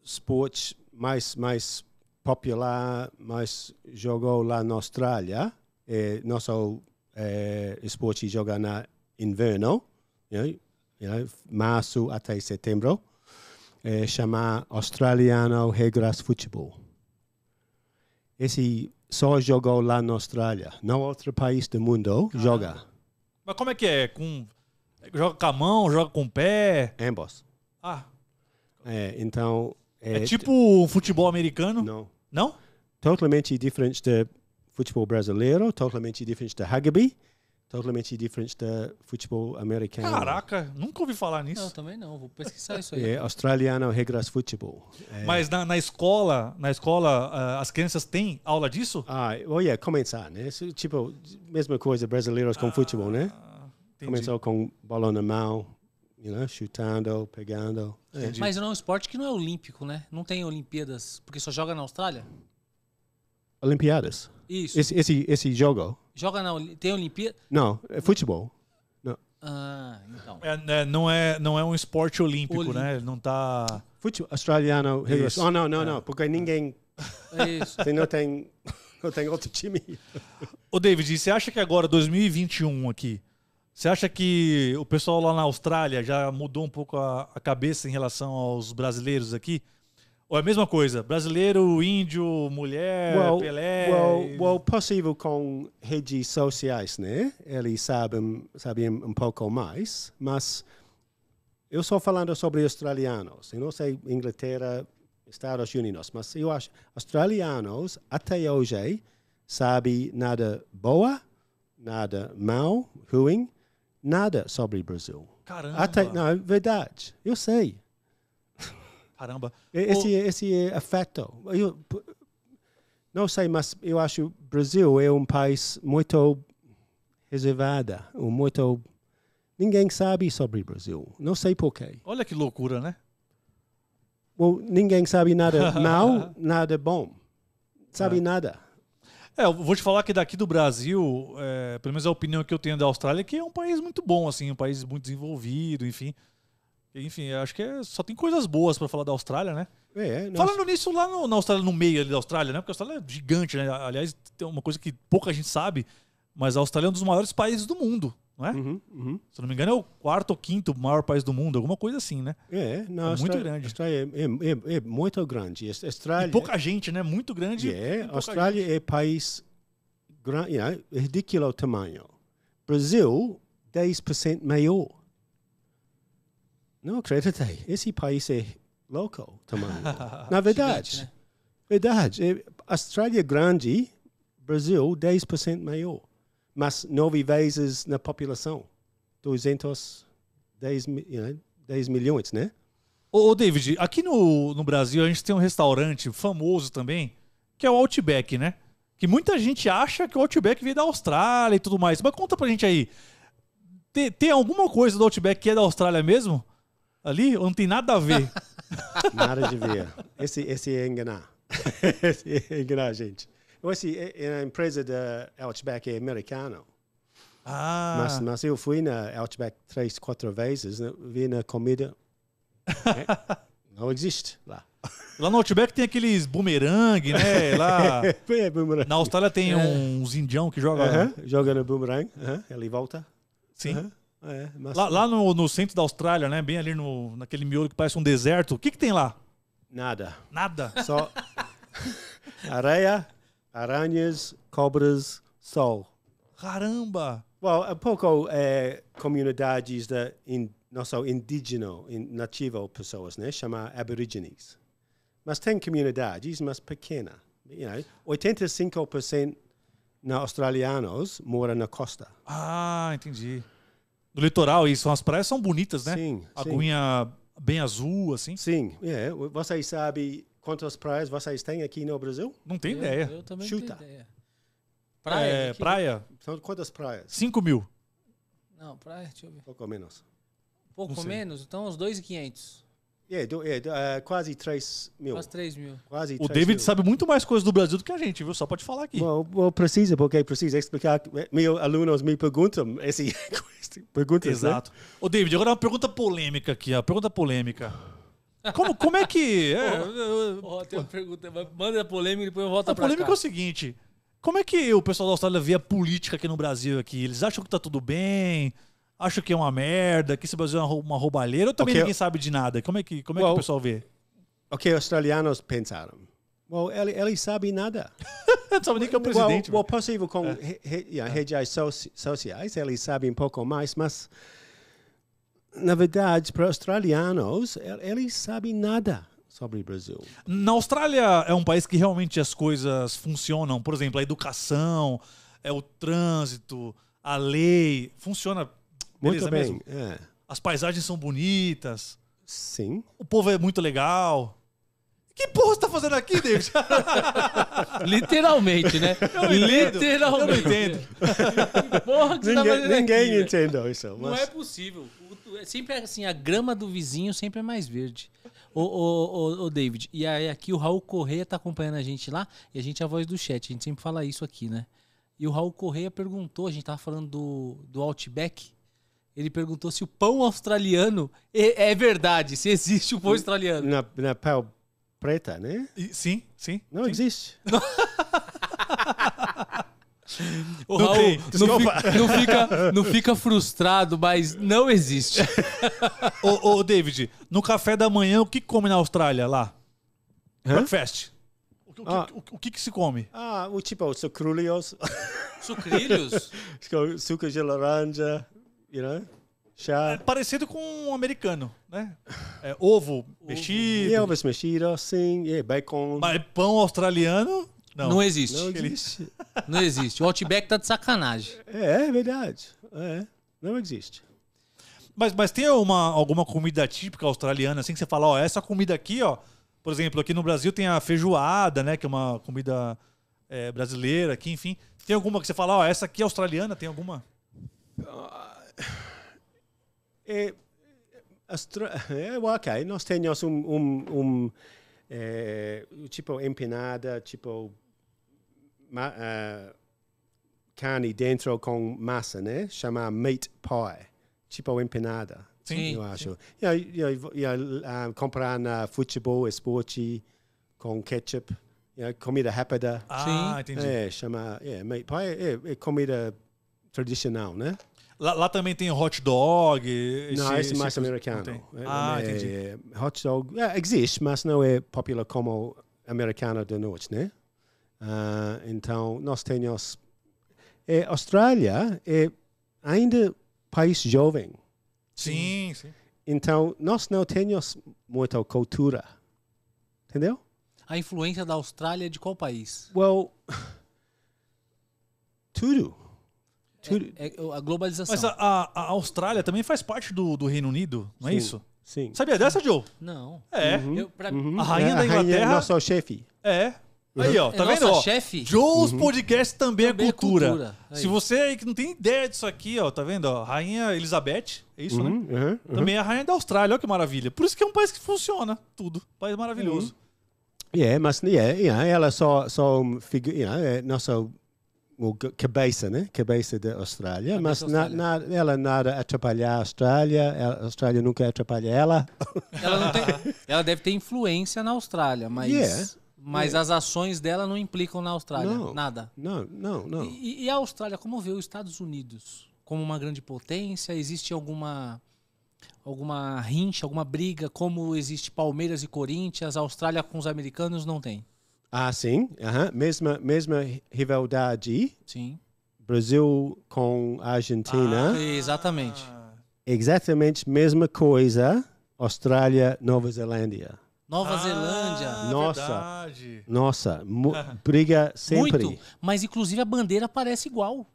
esporte é, mais mais popular, mas jogou lá na Austrália. É, nosso é, esporte joga na inverno, you né, né, março até setembro. É, chama Australiano Regras Futebol. Esse só jogou lá na Austrália. Não outro país do mundo Caramba. joga. Mas como é que é? Com, joga com a mão, joga com o pé? Ambos. Ah. É, então. É, é tipo o futebol americano? Não. Não? Totalmente diferente do futebol brasileiro, totalmente diferente do rugby, totalmente diferente do futebol americano. Caraca, nunca ouvi falar nisso. Não, também não, vou pesquisar isso aí. É, australiano regras futebol. É. Mas na, na, escola, na escola, uh, as crianças têm aula disso? Ah, olha, começar, né? Tipo, mesma coisa brasileiros com ah, futebol, né? Entendi. Começou com bola na mão, you know, chutando, pegando. É. Mas não é um esporte que não é olímpico, né? Não tem Olimpíadas, porque só joga na Austrália? Olimpíadas. Isso. Esse, esse, esse jogo. Joga na tem Olimpíada? Não, é futebol. Ah, então. É, é, não, é, não é um esporte olímpico, olímpico. né? não tá. Futebol australiano. Isso. Oh, não, não, é. não. Porque ninguém. É isso. Você não tem, não tem outro time. Ô, David, você acha que agora, 2021 aqui, você acha que o pessoal lá na Austrália já mudou um pouco a, a, cabeça em relação aos brasileiros aqui? Ou é a mesma coisa? Brasileiro, índio, mulher, well, Pelé? Well, well, possível com redes sociais, né? Eles sabem, sabem um pouco mais, mas eu estou falando sobre australianos. Eu não sei Inglaterra, Estados Unidos, mas eu acho australianos até hoje sabem nada boa, nada mal, ruim, nada sobre o Brasil. Caramba! Até, não, é verdade. Eu sei. Caramba. Esse, o... esse é afeto. Eu, não sei, mas eu acho que o Brasil é um país muito reservado, muito... Ninguém sabe sobre o Brasil. Não sei porquê. Olha que loucura, né? ninguém sabe nada mal, nada bom. Sabe ah. nada. É, eu vou te falar que daqui do Brasil, é, pelo menos a opinião que eu tenho da Austrália, é que é um país muito bom, assim, um país muito desenvolvido, enfim. Enfim, acho que é, só tem coisas boas para falar da Austrália, né? É, é Falando nisso, lá no, na Austrália, no meio ali da Austrália, né? Porque a Austrália é gigante, né? Aliás, tem uma coisa que pouca gente sabe, mas a Austrália é um dos maiores países do mundo não é? Uhum, uhum. Se não me engano, é o quarto ou quinto maior país do mundo, alguma coisa assim, né? É, não, é muito grande. Austrália é, é, é, é muito grande. Austrália, e pouca gente, né? Muito grande. É, Austrália gente. é país grande, é ridículo o tamanho. Brasil, 10% maior. Não acreditei. Esse país é louco tamanho. Na verdade, Gigante, né? verdade. É Austrália é grande, Brasil, 10% maior mas nove vezes na população. 210 you know, 10 milhões, né? Ô, ô, David, aqui no, no Brasil a gente tem um restaurante famoso também, que é o Outback, né? Que muita gente acha que o Outback veio da Austrália e tudo mais. Mas conta pra gente aí. Tem, tem alguma coisa do Outback que é da Austrália mesmo? Ali? Ou não tem nada a ver? nada de ver. Esse, esse é enganar. esse é enganar, gente assim, é, a empresa da Outback é americana. Ah. Mas, mas eu fui na Outback três, quatro vezes, né? vi na comida. é, não existe lá. Lá no Outback tem aqueles bumerangue, né? Lá. é, boomerang. Na Austrália tem é. uns indião que joga. Uh -huh. Joga no bumerangue, uh -huh. ele volta. Sim. Uh -huh. é, mas... Lá, lá no, no, centro da Austrália, né? Bem ali no, naquele miolo que parece um deserto. O que, que tem lá? Nada. Nada. Só areia, Aranhas, cobras, sol. Caramba! Well, um pouco é, comunidades da in, não só indígena, in, nativo pessoas, né? Chama aborígenes. Mas tem comunidades, mas pequena. You know, 85% na australianos moram na costa. Ah, entendi. No litoral, isso. As praias são bonitas, né? Sim. Aguinha sim. bem azul, assim. Sim. Yeah. É, você sabe Quantas praias vocês têm aqui no Brasil? Não tem eu, ideia. Eu também Chuta. não tenho ideia. É, praia? É, aqui, praia? São quantas praias? 5 mil. Não, praia, deixa eu ver. Pouco menos. Pouco menos? Então, uns 2,500. É, do, é do, uh, quase 3 mil. Quase 3 mil. Quase o David mil. sabe muito mais coisas do Brasil do que a gente, viu? Só pode falar aqui. Bom, precisa, porque precisa explicar. Meus alunos me perguntam esse, perguntas, né? Exato. Né? Ô, David, agora uma pergunta polêmica aqui. a pergunta polêmica. Como, como é que. É, oh, tem uma pergunta. Manda a polêmica e depois eu volto a pra cá. A polêmica é o seguinte: como é que o pessoal da Austrália vê a política aqui no Brasil? aqui? Eles acham que tá tudo bem? Acham que é uma merda? Que esse Brasil é uma roubalheira? Ou também okay. ninguém sabe de nada? Como é que, como é que o pessoal vê? O que os australianos pensaram? Well, ele, ele sabe nada. não sabe nem que é o presidente. Well, well possível com é. re, re, yeah, é. redes sociais, ele sabe um pouco mais, mas na verdade, para australianos, eles sabem nada sobre o Brasil. Na Austrália é um país que realmente as coisas funcionam. Por exemplo, a educação, é o trânsito, a lei. Funciona. Beleza, muito bem. É. As paisagens são bonitas. Sim. O povo é muito legal. Que porra você tá fazendo aqui, David? Literalmente, né? Eu Literalmente. Eu não entendo. porra que tá ninguém, tá fazendo Ninguém aqui, entendeu isso. Mas... Não é possível é sempre assim, a grama do vizinho sempre é mais verde. Ô, ô, ô, ô, David, e aí aqui o Raul Correia tá acompanhando a gente lá, e a gente é a voz do chat, a gente sempre fala isso aqui, né? E o Raul Correia perguntou, a gente tava falando do, do Outback, ele perguntou se o pão australiano é, é verdade, se existe o pão australiano. Na, na pele preta, né? E- Sim, sim. Não existe. O não Raul não, fica, não, fica, não, fica, frustrado, mas não existe. ô, ô, David, no café da manhã, o que come na Austrália lá? Hã? Breakfast. O, o, ah. o, o que, que, se come? Ah, o tipo, sucrilhos. Sucrilhos? É suco de laranja, you know? Chá. É parecido com um americano, né? É, ovo mexido. É ovo. Yeah, sim. Yeah, é bacon. Mas pão australiano? Não, não existe. Não existe. não existe. O Outback tá de sacanagem. É, é verdade. É, não existe. Mas, mas tem uma, alguma comida típica australiana, assim, que você fala, ó, essa comida aqui, ó. Por exemplo, aqui no Brasil tem a feijoada, né? Que é uma comida é, brasileira aqui, enfim. Tem alguma que você fala, ó, essa aqui é australiana, tem alguma? Ah, é, é, é, ok, nós temos um, um, um é, tipo empanada, tipo ma, uh, eh, carne dentro com massa, né? Chama meat pie, tipo empanada. Sim. Eu acho. eu, eu, eu, comprar na futebol, esporte, com ketchup, you know, comida rápida. Ah, Sim. entendi. É, chama é, meat pie, é, é comida tradicional, né? Lá, lá, também tem hot dog. Esse, não, esse tipo é mais esse... americano. Ah, é, entendi. Hot dog é, existe, mas não é popular como americano do norte, né? Uh, então, nós temos. É, Austrália é ainda país jovem. Sim, sim. Então, nós não temos muita cultura. Entendeu? A influência da Austrália é de qual país? Well, tudo. É, tudo. É, é a globalização. Mas a, a, a, Austrália também faz parte do, do Reino Unido, não é isso? Sim. Sabia dessa, Joe? Não. É. Uhum. Eu, pra... uhum. A rainha é, da Inglaterra. A rainha é nosso chefe. É. Uhum. Aí, ó, tá é vendo? Nossa, ó, chefe. Joe's uhum. Podcast também, é também é cultura. É cultura. Se você aí que não tem ideia disso aqui, ó, tá vendo? Ó, Rainha Elizabeth, é isso, uhum, né? Uhum, também é a rainha da Austrália, olha que maravilha. Por isso que é um país que funciona tudo. País maravilhoso. Yeah, uhum. é, mas yeah, yeah, é, ela só, só figura, yeah, é nossa well, cabeça, né? Cabeça da Austrália, cabeça mas Austrália. Na, na, ela nada atrapalhar a Austrália, a Austrália nunca atrapalha ela. Ela, tem, ela deve ter influência na Austrália, mas yeah. Mas é. as ações dela não implicam na Austrália, não, nada. Não, não, não. E, e, a Austrália, como vê os Estados Unidos como uma grande potência? Existe alguma alguma rincha, alguma briga, como existe Palmeiras e Corinthians, a Austrália com os americanos não tem? Ah, sim. Uh mesma, mesma rivalidade. Sim. Brasil com a Argentina. Ah, exatamente. Exatamente mesma coisa. Austrália, Nova Zelândia. Nova ah, Zelândia. Nossa. Verdade. Nossa, briga sempre. Muito, mas inclusive a bandeira parece igual.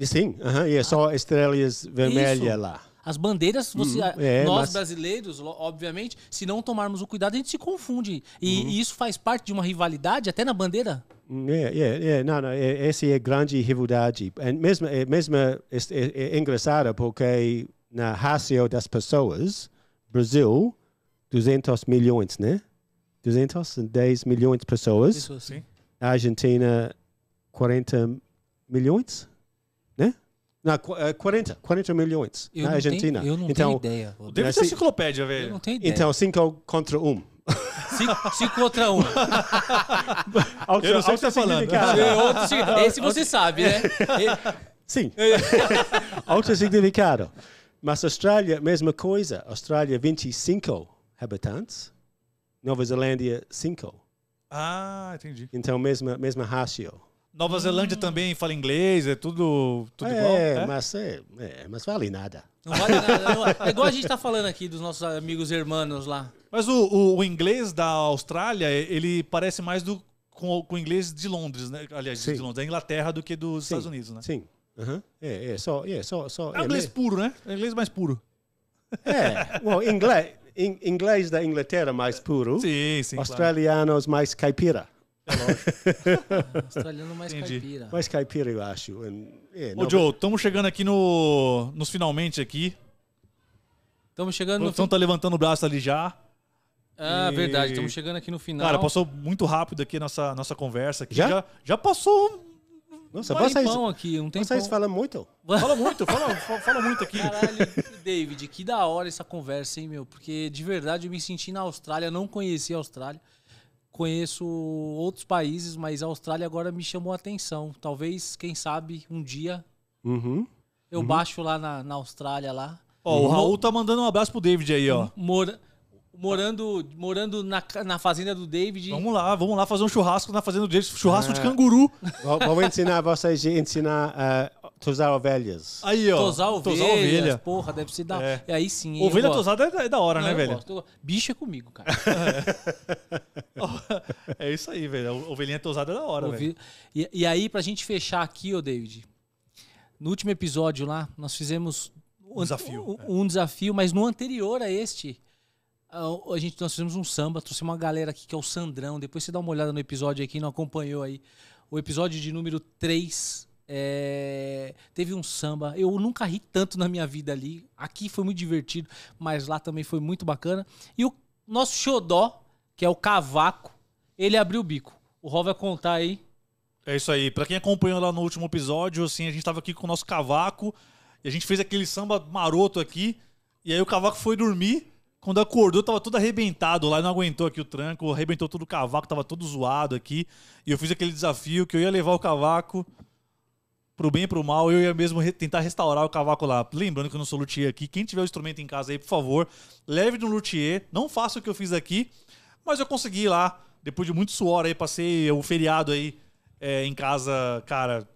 Sim, uh -huh, e é só estrelas vermelhas lá. As bandeiras, você, hum, é, nós mas... brasileiros, obviamente, se não tomarmos o cuidado, a gente se confunde. E, hum. e isso faz parte de uma rivalidade até na bandeira? Hum, é, é, é, não, não, é, essa é grande rivalidade. É mesmo, é, mesmo é, é, é engraçado porque na raça das pessoas, Brasil 200 milhões, né? 210 milhões de pessoas. Isso, sim. A Argentina, 40 milhões, né? Não, 40, 40 milhões eu na Argentina. Tenho, eu não então, tenho ideia. Deve ser assim, enciclopédia, velho. Eu não tenho então, ideia. Então, 5 contra 1. Um. 5 contra 1. Um. eu não sei o que você tá falando. É esse você sabe, né? Sim. Outro significado. Mas Austrália, mesma coisa. Austrália, 25 habitantes, Nova Zelândia, 5. Ah, entendi. Então, mesma, mesma ratio. Nova Zelândia hum. também fala inglês, é tudo, tudo é, igual. É? Mas, é, é, mas vale nada. Não vale nada. é igual a gente tá falando aqui dos nossos amigos irmãos lá. Mas o, o, o, inglês da Austrália, ele parece mais do, com, com o inglês de Londres, né? Aliás, Sim. de Londres, da Inglaterra do que dos Sim. Estados Unidos, né? Sim. Uhum. É, é, só, é, só, só, é, é inglês puro, né? É inglês mais puro. É, well, inglês, in, inglês da Inglaterra mais puro. Sim, sim. Australianos claro. mais caipira. É Australiano mais caipira. Mais caipira, eu acho. É, Ô, Joe, estamos chegando aqui no, nos finalmente aqui. Estamos chegando Então tá levantando o braço ali já. Ah, e... verdade. Estamos chegando aqui no final. Cara, passou muito rápido aqui a nossa, nossa conversa. Aqui. Já? já? já? passou nossa, Vai vocês, isso aqui, um tempão. Vocês falam muito? Fala muito, fala, fala muito aqui. Caralho, David, que da hora essa conversa, hein, meu? Porque de verdade eu me senti na Austrália, não conhecia a Austrália. Conheço outros países, mas a Austrália agora me chamou a atenção. Talvez, quem sabe, um dia uhum, eu uhum. baixo lá na, na Austrália lá. Ó, o Raul tá mandando um abraço pro David aí, ó. Mora... Morando, morando na, na fazenda do David. Vamos lá, vamos lá fazer um churrasco na fazenda do David, churrasco ah, de é. canguru. Vamos ensinar vocês a ensinar uh, tosar ovelhas. Aí, ó. Tosar ovelhas. Tosar ovelha. Porra, deve ser da. É. é aí sim. Ovelha tosada é da é hora, né, Não, né, velho? Gosto. Bicho é comigo, cara. é. é isso aí, velho. Ovelhinha tosada é da hora, velho. E, e aí, pra gente fechar aqui, ô David, no último episódio lá, nós fizemos um desafio, um, é. um desafio mas no anterior a este ah, a gente, nós fizemos um samba, trouxe uma galera aqui que é o Sandrão. Depois você dá uma olhada no episódio aqui, não acompanhou aí. O episódio de número 3 é... teve um samba. Eu nunca ri tanto na minha vida ali. Aqui foi muito divertido, mas lá também foi muito bacana. E o nosso xodó, que é o Cavaco, ele abriu o bico. O Ró vai contar aí. É isso aí. Para quem acompanhou lá no último episódio, assim, a gente tava aqui com o nosso Cavaco e a gente fez aquele samba maroto aqui. E aí o Cavaco foi dormir quando acordou, tava todo arrebentado lá, não aguentou aqui o tranco, arrebentou todo o cavaco, tava todo zoado aqui. E eu fiz aquele desafio que eu ia levar o cavaco pro bem e pro mal, eu ia mesmo re tentar restaurar o cavaco lá. Lembrando que eu não sou luthier aqui. Quem tiver o instrumento em casa aí, por favor, leve no luthier. Não faça o que eu fiz aqui, mas eu consegui lá. Depois de muito suor aí, passei o feriado aí é, em casa, cara,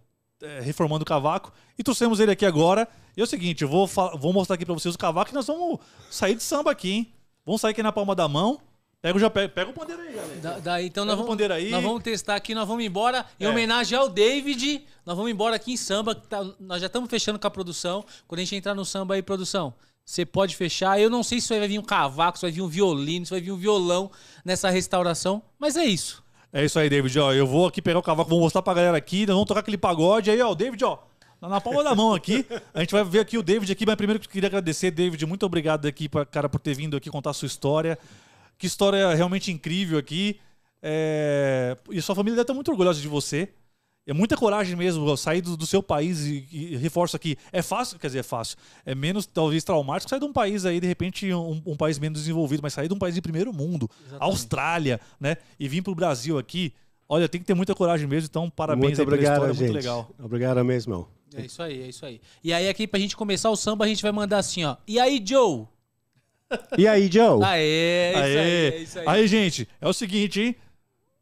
é, reformando o cavaco. E trouxemos ele aqui agora. E é o seguinte, eu vou, vou mostrar aqui pra vocês o cavaco e nós vamos sair de samba aqui, hein? Vamos sair aqui na palma da mão. Pega, já pega, pega o pandeiro aí, galera. Da, daí, então pega nós vamos, aí. nós vamos testar aqui, nós vamos embora. Em é. homenagem ao David, nós vamos embora aqui em samba. Tá, nós já estamos fechando com a produção. Quando a gente entrar no samba aí, produção, você pode fechar. Eu não sei se vai vir um cavaco, se vai vir um violino, se vai vir um violão nessa restauração, mas é isso. É isso aí, David. Ó, eu vou aqui pegar o cavaco, vou mostrar pra galera aqui. Nós vamos tocar aquele pagode aí, ó. O David, ó na palma da mão aqui. A gente vai ver aqui o David aqui, mas primeiro que queria agradecer, David, muito obrigado aqui, pra, cara, por ter vindo aqui contar a sua história. Que história realmente incrível aqui. É... E sua família deve estar muito orgulhosa de você. É muita coragem mesmo sair do, do seu país e, e, reforço aqui. É fácil, quer dizer, é fácil. É menos, talvez, traumático sair de um país aí, de repente, um, um país menos desenvolvido, mas sair de um país de primeiro mundo, Exatamente. Austrália, né? E vir para o Brasil aqui. Olha, tem que ter muita coragem mesmo, então parabéns muito aí obrigado, pela história, gente. muito legal. Obrigado mesmo. É isso aí, é isso aí. E aí, aqui, pra gente começar o samba, a gente vai mandar assim, ó. E aí, Joe? E aí, Joe? Aê, é isso aí, é isso aí. Aí, gente, é o seguinte, hein?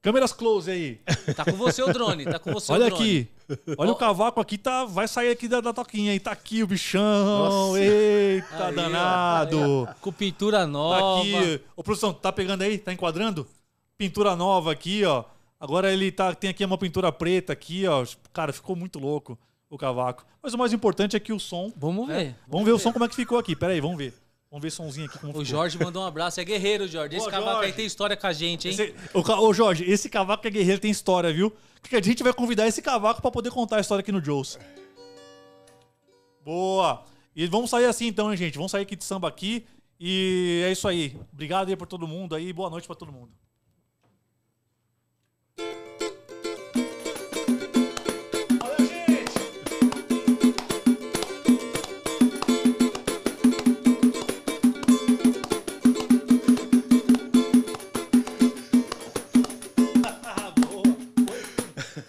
Câmeras close aí. Tá com você o drone, tá com você Olha o drone. Olha aqui. Olha o cavaco aqui, tá, vai sair aqui da, da toquinha, e tá aqui o bichão, Nossa. eita aí, danado. com pintura nova. Tá aqui, ô produção, tá pegando aí? Tá enquadrando? Pintura nova aqui, ó. Agora ele tá, tem aqui uma pintura preta aqui, ó. Cara, ficou muito louco o cavaco. Mas o mais importante é que o som. Vamos né? ver. Né? Vamos, vamos ver, ver o som como é que ficou aqui. Pera aí, vamos ver. Vamos ver o somzinho aqui como O ficou. Jorge mandou um abraço. É guerreiro, Jorge. Esse Ô, cavaco Jorge. aí tem história com a gente, hein? Esse, o, ô, Jorge, esse cavaco é guerreiro, tem história, viu? Porque a gente vai convidar esse cavaco para poder contar a história aqui no Joe's. Boa! E vamos sair assim então, hein, gente? Vamos sair aqui de samba aqui. E é isso aí. Obrigado aí por todo mundo aí. Boa noite para todo mundo.